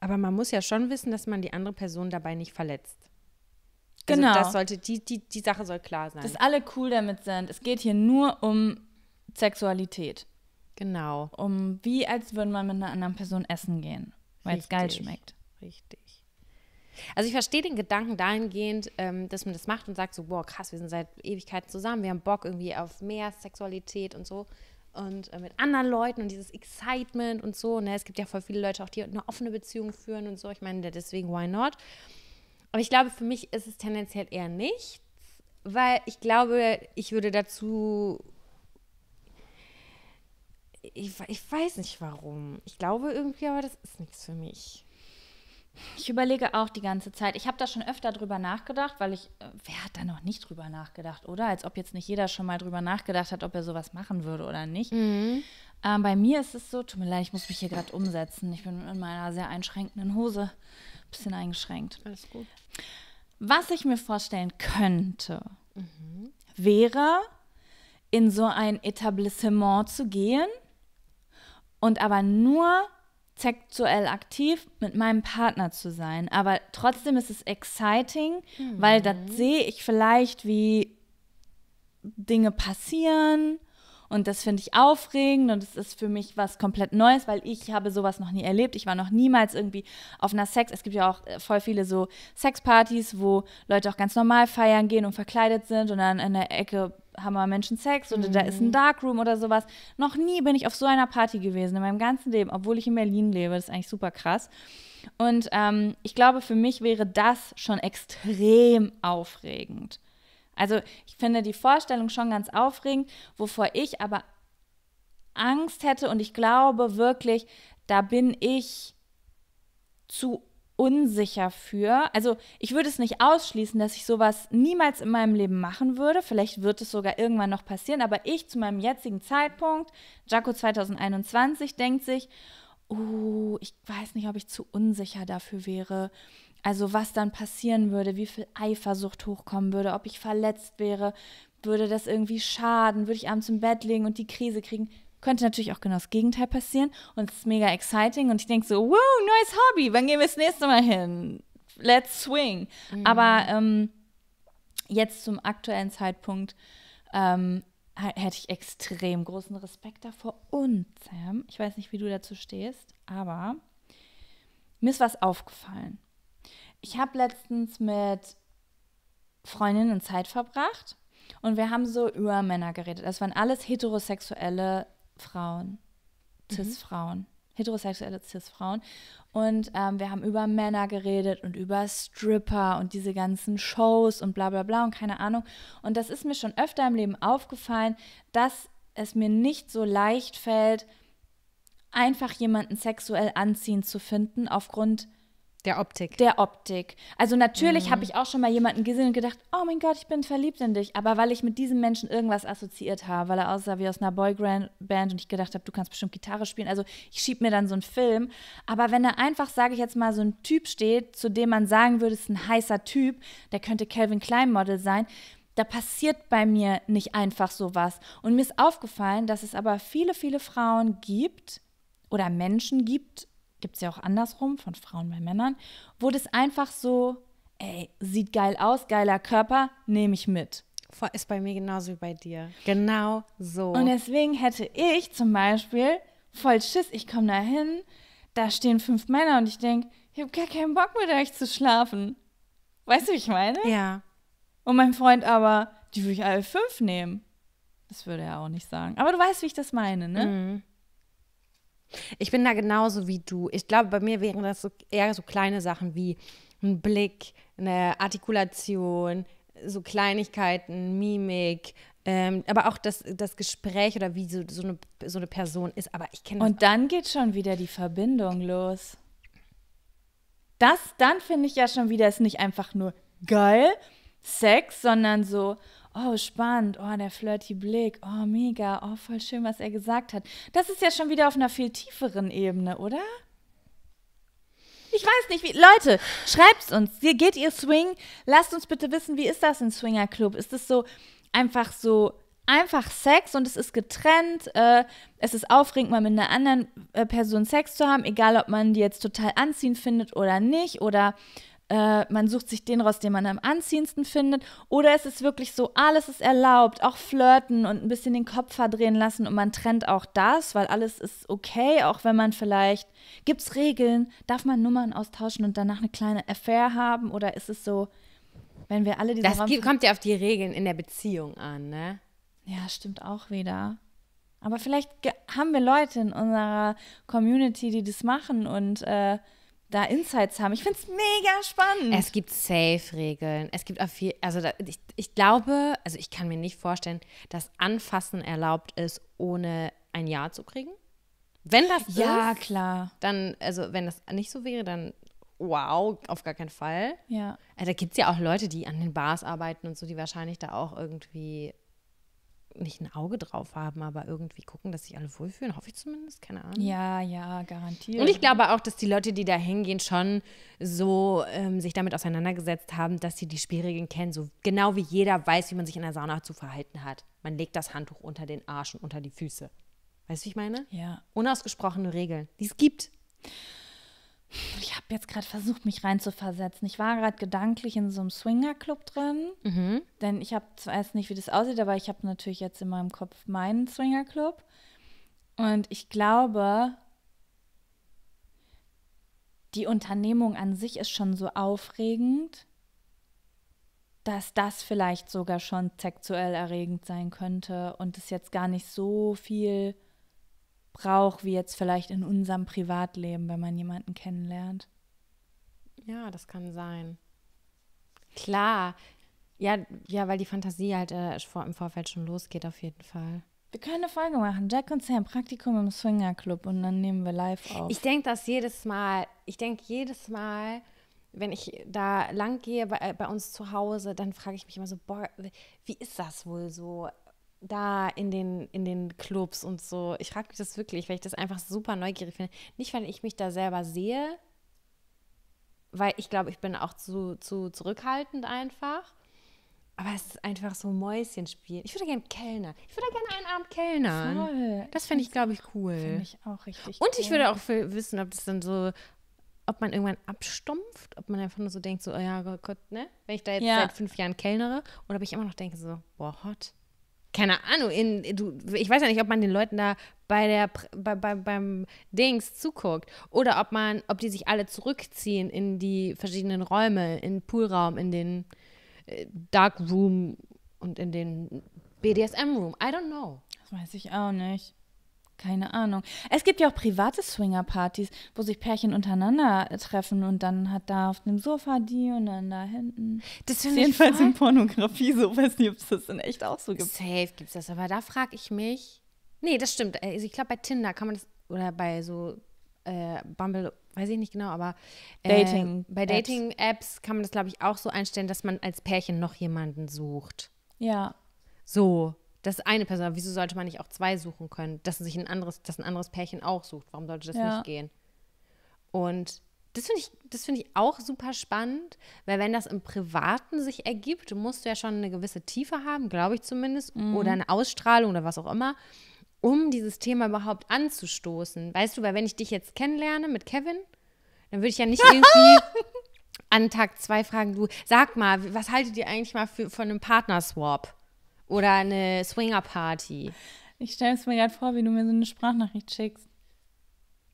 Aber man muss ja schon wissen, dass man die andere Person dabei nicht verletzt. Also genau. Also das sollte, die, die, die Sache soll klar sein. Dass alle cool damit sind. Es geht hier nur um Sexualität. Genau. Um wie als würden wir mit einer anderen Person essen gehen, weil es geil schmeckt. Richtig. Also ich verstehe den Gedanken dahingehend, ähm, dass man das macht und sagt so, boah, krass, wir sind seit Ewigkeiten zusammen, wir haben Bock irgendwie auf mehr Sexualität und so und äh, mit anderen Leuten und dieses Excitement und so. Ne? Es gibt ja voll viele Leute auch, die eine offene Beziehung führen und so. Ich meine, deswegen why not? Aber ich glaube, für mich ist es tendenziell eher nichts, weil ich glaube, ich würde dazu ich, ich, weiß nicht warum. Ich glaube irgendwie, aber das ist nichts für mich. Ich überlege auch die ganze Zeit. Ich habe da schon öfter drüber nachgedacht, weil ich, äh, wer hat da noch nicht drüber nachgedacht, oder? Als ob jetzt nicht jeder schon mal drüber nachgedacht hat, ob er sowas machen würde oder nicht. Mhm. Ähm, bei mir ist es so, tut mir leid, ich muss mich hier gerade umsetzen. Ich bin in meiner sehr einschränkenden Hose ein bisschen eingeschränkt. Alles gut. Was ich mir vorstellen könnte, mhm. wäre, in so ein Etablissement zu gehen und aber nur sexuell aktiv mit meinem Partner zu sein. Aber trotzdem ist es exciting, mhm. weil da sehe ich vielleicht, wie Dinge passieren. Und das finde ich aufregend und es ist für mich was komplett Neues, weil ich habe sowas noch nie erlebt. Ich war noch niemals irgendwie auf einer Sex. Es gibt ja auch äh, voll viele so Sexpartys, wo Leute auch ganz normal feiern gehen und verkleidet sind und dann in der Ecke haben wir Menschen Sex oder mhm. da ist ein mhm. Darkroom oder sowas. Noch nie bin ich auf so einer Party gewesen in meinem ganzen Leben, obwohl ich in Berlin lebe. Das ist eigentlich super krass. Und ähm, ich glaube, für mich wäre das schon extrem aufregend. Also ich finde die Vorstellung schon ganz aufregend, wovor ich aber Angst hätte und ich glaube wirklich, da bin ich zu unsicher für. Also ich würde es nicht ausschließen, dass ich sowas niemals in meinem Leben machen würde. Vielleicht wird es sogar irgendwann noch passieren, aber ich zu meinem jetzigen Zeitpunkt, Jaco 2021, denkt sich, oh, ich weiß nicht, ob ich zu unsicher dafür wäre. Also was dann passieren würde, wie viel Eifersucht hochkommen würde, ob ich verletzt wäre, würde das irgendwie schaden, würde ich abends im Bett liegen und die Krise kriegen. Könnte natürlich auch genau das Gegenteil passieren und es ist mega exciting und ich denke so, wow, neues Hobby, wann gehen wir das nächste Mal hin? Let's swing. Mhm. Aber ähm, jetzt zum aktuellen Zeitpunkt ähm, hätte ich extrem großen Respekt davor. Und Sam, ich weiß nicht, wie du dazu stehst, aber mir ist was aufgefallen. Ich habe letztens mit Freundinnen Zeit verbracht und wir haben so über Männer geredet. Das waren alles heterosexuelle Frauen, Cis-Frauen, mhm. heterosexuelle Cis-Frauen. Und ähm, wir haben über Männer geredet und über Stripper und diese ganzen Shows und bla bla bla und keine Ahnung. Und das ist mir schon öfter im Leben aufgefallen, dass es mir nicht so leicht fällt, einfach jemanden sexuell anziehend zu finden, aufgrund der Optik. Der Optik. Also natürlich mhm. habe ich auch schon mal jemanden gesehen und gedacht, oh mein Gott, ich bin verliebt in dich. Aber weil ich mit diesem Menschen irgendwas assoziiert habe, weil er aussah wie aus einer Boyband und ich gedacht habe, du kannst bestimmt Gitarre spielen. Also ich schieb mir dann so einen Film. Aber wenn da einfach, sage ich jetzt mal, so ein Typ steht, zu dem man sagen würde, es ist ein heißer Typ, der könnte Calvin Klein Model sein, da passiert bei mir nicht einfach sowas. Und mir ist aufgefallen, dass es aber viele, viele Frauen gibt oder Menschen gibt, gibt es ja auch andersrum, von Frauen bei Männern, wo das einfach so, ey, sieht geil aus, geiler Körper, nehme ich mit. Ist bei mir genauso wie bei dir. Genau so. Und deswegen hätte ich zum Beispiel voll Schiss, ich komme da hin, da stehen fünf Männer und ich denke, ich habe gar keinen Bock mit euch zu schlafen. Weißt du, wie ich meine? Ja. Und mein Freund aber, die würde ich alle fünf nehmen. Das würde er auch nicht sagen. Aber du weißt, wie ich das meine, ne? Mhm. Ich bin da genauso wie du. Ich glaube, bei mir wären das so eher so kleine Sachen wie ein Blick, eine Artikulation, so Kleinigkeiten, Mimik, ähm, aber auch das, das Gespräch oder wie so, so, eine, so eine Person ist. Aber ich kenne. Und dann auch. geht schon wieder die Verbindung los. Das, dann finde ich ja schon wieder, ist nicht einfach nur geil, Sex, sondern so, oh, spannend, oh, der flirty Blick, oh, mega, oh, voll schön, was er gesagt hat. Das ist ja schon wieder auf einer viel tieferen Ebene, oder? Ich weiß nicht, wie. Leute, schreibt's uns. Geht ihr Swing? Lasst uns bitte wissen, wie ist das in Swinger Club? Ist es so einfach so einfach Sex und es ist getrennt. Äh, es ist aufregend, mal mit einer anderen äh, Person Sex zu haben, egal ob man die jetzt total anziehend findet oder nicht. Oder äh, man sucht sich den raus, den man am anziehendsten findet. Oder es ist wirklich so, alles ist erlaubt, auch flirten und ein bisschen den Kopf verdrehen lassen und man trennt auch das, weil alles ist okay, auch wenn man vielleicht, gibt es Regeln, darf man Nummern austauschen und danach eine kleine Affair haben? Oder ist es so, wenn wir alle diese Das Raum kommt ja auf die Regeln in der Beziehung an, ne? Ja, stimmt auch wieder. Aber vielleicht haben wir Leute in unserer Community, die das machen und äh, da Insights haben. Ich finde es mega spannend. Es gibt Safe-Regeln. Es gibt auch viel, also da, ich, ich glaube, also ich kann mir nicht vorstellen, dass Anfassen erlaubt ist, ohne ein Ja zu kriegen. Wenn das ja, ist, klar. dann, also wenn das nicht so wäre, dann wow, auf gar keinen Fall. Ja. Also, da gibt es ja auch Leute, die an den Bars arbeiten und so, die wahrscheinlich da auch irgendwie nicht ein Auge drauf haben, aber irgendwie gucken, dass sich alle wohlfühlen. Hoffe ich zumindest, keine Ahnung. Ja, ja, garantiert. Und ich glaube auch, dass die Leute, die da hingehen, schon so ähm, sich damit auseinandergesetzt haben, dass sie die Spielregeln kennen. So genau wie jeder weiß, wie man sich in der Sauna zu verhalten hat. Man legt das Handtuch unter den Arsch und unter die Füße. Weißt du, wie ich meine? Ja. Unausgesprochene Regeln, die es gibt ich habe jetzt gerade versucht, mich reinzuversetzen. Ich war gerade gedanklich in so einem Swingerclub drin, mhm. denn ich habe zwar zuerst nicht, wie das aussieht, aber ich habe natürlich jetzt in meinem Kopf meinen Swingerclub. Und ich glaube, die Unternehmung an sich ist schon so aufregend, dass das vielleicht sogar schon sexuell erregend sein könnte und es jetzt gar nicht so viel braucht, wie jetzt vielleicht in unserem Privatleben, wenn man jemanden kennenlernt. Ja, das kann sein. Klar. Ja, ja, weil die Fantasie halt äh, im Vorfeld schon losgeht, auf jeden Fall. Wir können eine Folge machen. Jack und Sam, Praktikum im Swinger Club und dann nehmen wir live auf. Ich denke das jedes Mal. Ich denke jedes Mal, wenn ich da lang gehe bei, äh, bei uns zu Hause, dann frage ich mich immer so, boah, wie ist das wohl so? da in den, in den Clubs und so. Ich frage mich das wirklich, weil ich das einfach super neugierig finde. Nicht, weil ich mich da selber sehe, weil ich glaube, ich bin auch zu, zu zurückhaltend einfach. Aber es ist einfach so Mäuschenspiel. Ich würde gerne Kellner. Ich würde gerne einen Abend Kellner. Voll. Das fände ich, glaube ich, cool. Finde ich auch richtig Und cool. ich würde auch wissen, ob das dann so, ob man irgendwann abstumpft, ob man einfach nur so denkt, so, oh ja, Gott, ne? Wenn ich da jetzt ja. seit fünf Jahren kellnere. Oder ob ich immer noch denke, so, boah, hot keine Ahnung, in, du, ich weiß ja nicht, ob man den Leuten da bei der, bei, bei, beim Dings zuguckt oder ob man, ob die sich alle zurückziehen in die verschiedenen Räume, in den Poolraum, in den äh, Dark Room und in den BDSM Room. I don't know. Das weiß ich auch nicht keine Ahnung. Es gibt ja auch private Swinger-Partys, wo sich Pärchen untereinander treffen und dann hat da auf dem Sofa die und dann da hinten. Das finde ich jedenfalls in Pornografie so, weiß nicht, ob es das in echt auch so gibt. Safe gibt es das, aber da frage ich mich. Nee, das stimmt. Äh, also ich glaube bei Tinder kann man das oder bei so äh, Bumble weiß ich nicht genau, aber äh, Dating bei Dating-Apps kann man das, glaube ich, auch so einstellen, dass man als Pärchen noch jemanden sucht. Ja. So. Das ist eine Person, aber wieso sollte man nicht auch zwei suchen können, dass sich ein anderes, dass ein anderes Pärchen auch sucht? Warum sollte das ja. nicht gehen? Und das finde ich, find ich auch super spannend, weil wenn das im Privaten sich ergibt, musst du ja schon eine gewisse Tiefe haben, glaube ich zumindest, mhm. oder eine Ausstrahlung oder was auch immer, um dieses Thema überhaupt anzustoßen. Weißt du, weil wenn ich dich jetzt kennenlerne mit Kevin, dann würde ich ja nicht irgendwie an Tag zwei fragen, du, sag mal, was haltet ihr eigentlich mal für, von einem Partnerswap? Oder eine Swinger-Party. Ich stelle es mir gerade vor, wie du mir so eine Sprachnachricht schickst.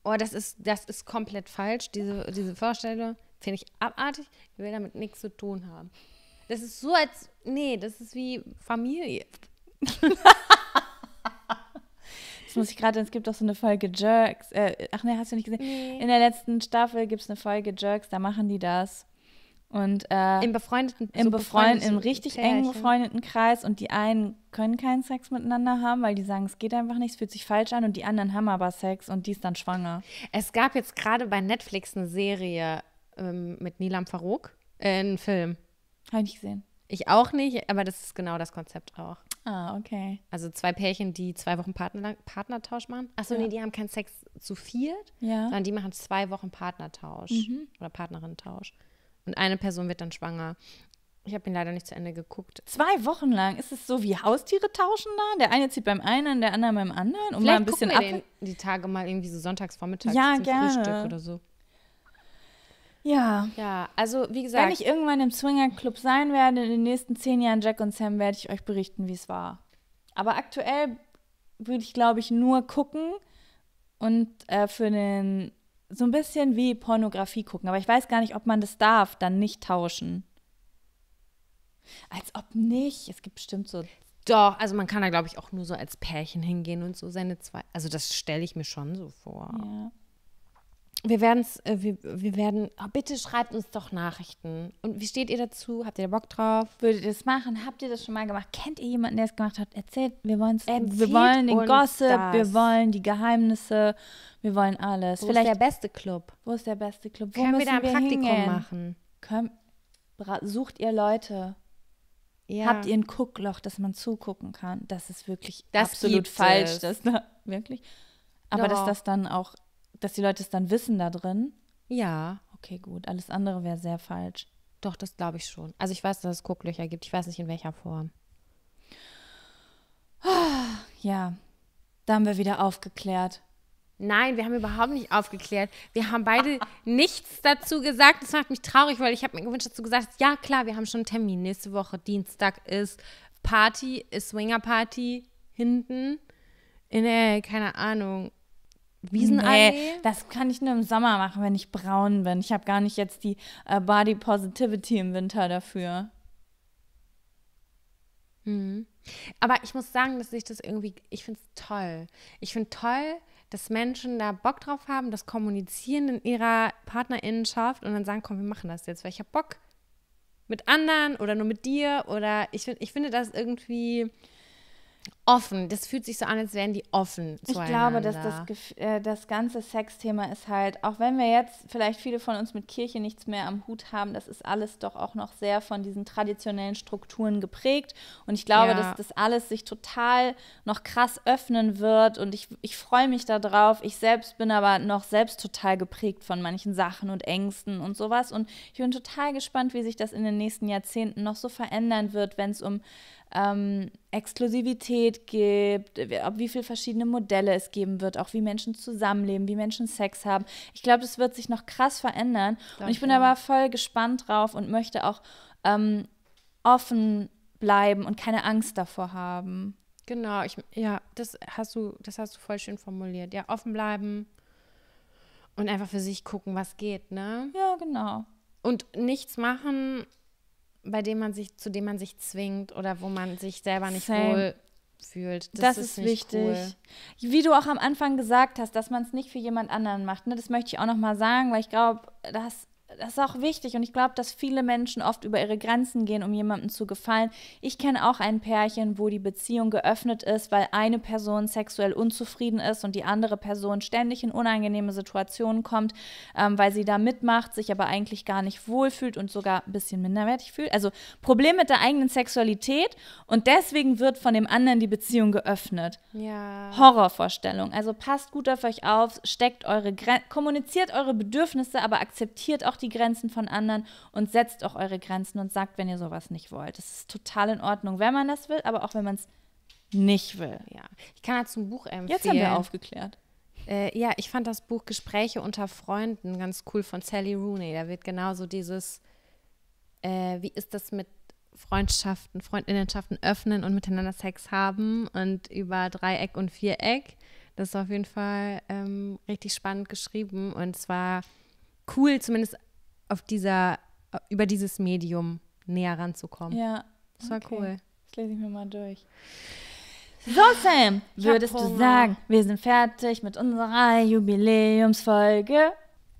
Oh, das ist, das ist komplett falsch, diese, diese Vorstellung. Finde ich abartig. Ich will damit nichts zu tun haben. Das ist so als. Nee, das ist wie Familie. das muss ich gerade. Es gibt auch so eine Folge Jerks. Äh, ach nee, hast du nicht gesehen? Nee. In der letzten Staffel gibt es eine Folge Jerks, da machen die das. Und äh, im befreundeten, im, so befreund, im richtig Pärchen. engen befreundeten Kreis und die einen können keinen Sex miteinander haben, weil die sagen, es geht einfach nicht, es fühlt sich falsch an und die anderen haben aber Sex und die ist dann schwanger. Es gab jetzt gerade bei Netflix eine Serie ähm, mit Nilam Farouk, äh, einen Film. Habe ich nicht gesehen. Ich auch nicht, aber das ist genau das Konzept auch. Ah, okay. Also zwei Pärchen, die zwei Wochen Partner, Partnertausch machen. Achso, ja. nee, die haben keinen Sex zu viert, ja. sondern die machen zwei Wochen Partnertausch mhm. oder Partnerentausch. Und eine Person wird dann schwanger. Ich habe ihn leider nicht zu Ende geguckt. Zwei Wochen lang ist es so wie Haustiere tauschen da. Der eine zieht beim einen, der andere beim anderen, um Vielleicht mal ein bisschen ab. Die Tage mal irgendwie so sonntagsvormittags ja, zum gerne. Frühstück oder so. Ja. Ja, also wie gesagt. Wenn ich irgendwann im Swingerclub sein werde, in den nächsten zehn Jahren Jack und Sam, werde ich euch berichten, wie es war. Aber aktuell würde ich, glaube ich, nur gucken und äh, für den so ein bisschen wie Pornografie gucken, aber ich weiß gar nicht, ob man das darf, dann nicht tauschen. Als ob nicht. Es gibt bestimmt so. Doch, also man kann da, glaube ich, auch nur so als Pärchen hingehen und so seine zwei. Also das stelle ich mir schon so vor. Ja wir, werden's, äh, wir, wir werden, oh, bitte schreibt uns doch Nachrichten. Und wie steht ihr dazu? Habt ihr da Bock drauf? Würdet ihr das machen? Habt ihr das schon mal gemacht? Kennt ihr jemanden, der es gemacht hat? Erzählt, wir, wollen's, Erzählt wir wollen den Gossip, das. wir wollen die Geheimnisse, wir wollen alles. Wo Vielleicht, ist der beste Club? Wo ist der beste Club? Wo Können wir da ein wir Praktikum hingehen? machen? Können, sucht ihr Leute? Ja. Habt ihr ein Guckloch, dass man zugucken kann? Das ist wirklich das absolut falsch. Das da, wirklich? Aber Doch. dass das dann auch dass die Leute es dann wissen da drin? Ja. Okay, gut. Alles andere wäre sehr falsch. Doch, das glaube ich schon. Also ich weiß, dass es Gucklöcher gibt. Ich weiß nicht in welcher Form. Ja, da haben wir wieder aufgeklärt. Nein, wir haben überhaupt nicht aufgeklärt. Wir haben beide nichts dazu gesagt. Das macht mich traurig, weil ich habe mir gewünscht, dass du gesagt hast, ja klar, wir haben schon einen Termin. Nächste Woche, Dienstag ist Party, ist Swinger Party hinten in der, keine Ahnung, Wiesenallee? Nee, das kann ich nur im Sommer machen, wenn ich braun bin. Ich habe gar nicht jetzt die äh, Body Positivity im Winter dafür. Mhm. Aber ich muss sagen, dass ich das irgendwie, ich finde es toll. Ich finde toll, dass Menschen da Bock drauf haben, das kommunizieren in ihrer Partnerinnenschaft und dann sagen, komm, wir machen das jetzt, weil ich habe Bock mit anderen oder nur mit dir oder ich, ich finde das irgendwie offen. Das fühlt sich so an, als wären die offen Ich glaube, dass das, äh, das ganze Sexthema ist halt, auch wenn wir jetzt vielleicht viele von uns mit Kirche nichts mehr am Hut haben, das ist alles doch auch noch sehr von diesen traditionellen Strukturen geprägt. Und ich glaube, ja. dass das alles sich total noch krass öffnen wird. Und ich, ich freue mich darauf. Ich selbst bin aber noch selbst total geprägt von manchen Sachen und Ängsten und sowas. Und ich bin total gespannt, wie sich das in den nächsten Jahrzehnten noch so verändern wird, wenn es um ähm, Exklusivität gibt, äh, ob wie viele verschiedene Modelle es geben wird, auch wie Menschen zusammenleben, wie Menschen Sex haben. Ich glaube, das wird sich noch krass verändern. Danke. Und ich bin aber voll gespannt drauf und möchte auch ähm, offen bleiben und keine Angst davor haben. Genau, ich, ja, das hast du, das hast du voll schön formuliert. Ja, offen bleiben und einfach für sich gucken, was geht, ne? Ja, genau. Und nichts machen bei dem man sich, zu dem man sich zwingt oder wo man sich selber nicht Same. wohl fühlt. Das, das ist, ist wichtig. Cool. Wie du auch am Anfang gesagt hast, dass man es nicht für jemand anderen macht. Ne? Das möchte ich auch nochmal sagen, weil ich glaube, das das ist auch wichtig und ich glaube, dass viele Menschen oft über ihre Grenzen gehen, um jemandem zu gefallen. Ich kenne auch ein Pärchen, wo die Beziehung geöffnet ist, weil eine Person sexuell unzufrieden ist und die andere Person ständig in unangenehme Situationen kommt, ähm, weil sie da mitmacht, sich aber eigentlich gar nicht wohlfühlt und sogar ein bisschen minderwertig fühlt. Also Problem mit der eigenen Sexualität und deswegen wird von dem anderen die Beziehung geöffnet. Ja. Horrorvorstellung. Also passt gut auf euch auf, steckt eure Gren kommuniziert eure Bedürfnisse, aber akzeptiert auch die Grenzen von anderen und setzt auch eure Grenzen und sagt, wenn ihr sowas nicht wollt. Das ist total in Ordnung, wenn man das will, aber auch wenn man es nicht will. Ja, ich kann dazu ein Buch empfehlen. Jetzt haben wir aufgeklärt. Äh, ja, ich fand das Buch Gespräche unter Freunden ganz cool von Sally Rooney. Da wird genauso dieses, äh, wie ist das mit Freundschaften, Freundinnenschaften öffnen und miteinander Sex haben und über Dreieck und Viereck. Das ist auf jeden Fall ähm, richtig spannend geschrieben und zwar cool, zumindest auf dieser, äh, über dieses Medium näher ranzukommen. Ja. Das war okay. cool. Das lese ich mir mal durch. So, Sam, würdest du sagen, wir sind fertig mit unserer Jubiläumsfolge?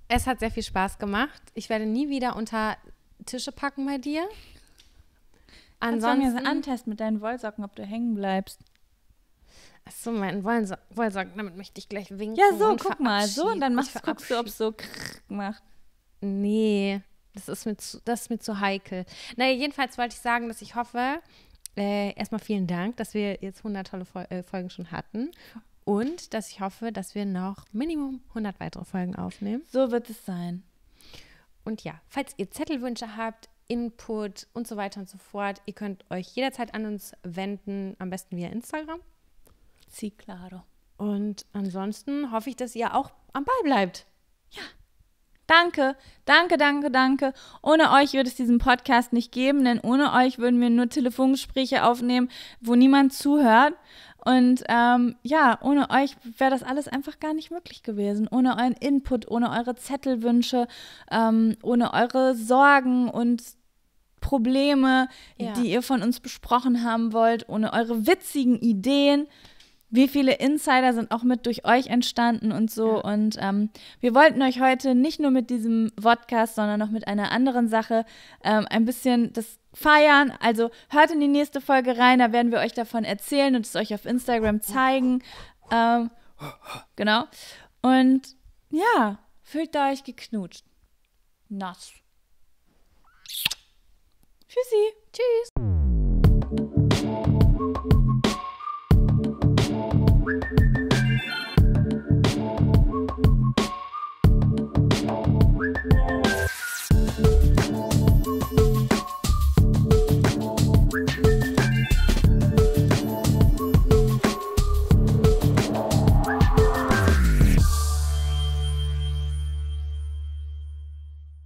Es hat sehr viel Spaß gemacht. Ich werde nie wieder unter Tische packen bei dir. Ansonsten. Kannst du mir antesten mit deinen Wollsocken, ob du hängen bleibst. Achso, meinen Wollsocken, damit möchte ich gleich winken. Ja, so, guck mal, so. Und dann machst, guckst du, ob es so macht. Nee, das ist mir zu, das ist mir zu heikel. Naja, jedenfalls wollte ich sagen, dass ich hoffe, äh, erstmal vielen Dank, dass wir jetzt 100 tolle Fol äh, Folgen schon hatten. Und dass ich hoffe, dass wir noch Minimum 100 weitere Folgen aufnehmen. So wird es sein. Und ja, falls ihr Zettelwünsche habt, Input und so weiter und so fort, ihr könnt euch jederzeit an uns wenden, am besten via Instagram. Sí, claro. Und ansonsten hoffe ich, dass ihr auch am Ball bleibt. Ja. Danke, danke, danke, danke. Ohne euch würde es diesen Podcast nicht geben, denn ohne euch würden wir nur Telefongespräche aufnehmen, wo niemand zuhört. Und ähm, ja, ohne euch wäre das alles einfach gar nicht möglich gewesen. Ohne euren Input, ohne eure Zettelwünsche, ähm, ohne eure Sorgen und Probleme, ja. die ihr von uns besprochen haben wollt, ohne eure witzigen Ideen wie viele Insider sind auch mit durch euch entstanden und so. Ja. Und ähm, wir wollten euch heute nicht nur mit diesem Podcast, sondern noch mit einer anderen Sache ähm, ein bisschen das feiern. Also hört in die nächste Folge rein, da werden wir euch davon erzählen und es euch auf Instagram zeigen. Ähm, genau. Und ja, fühlt da euch geknutscht. Nass. Tschüssi. Tschüss.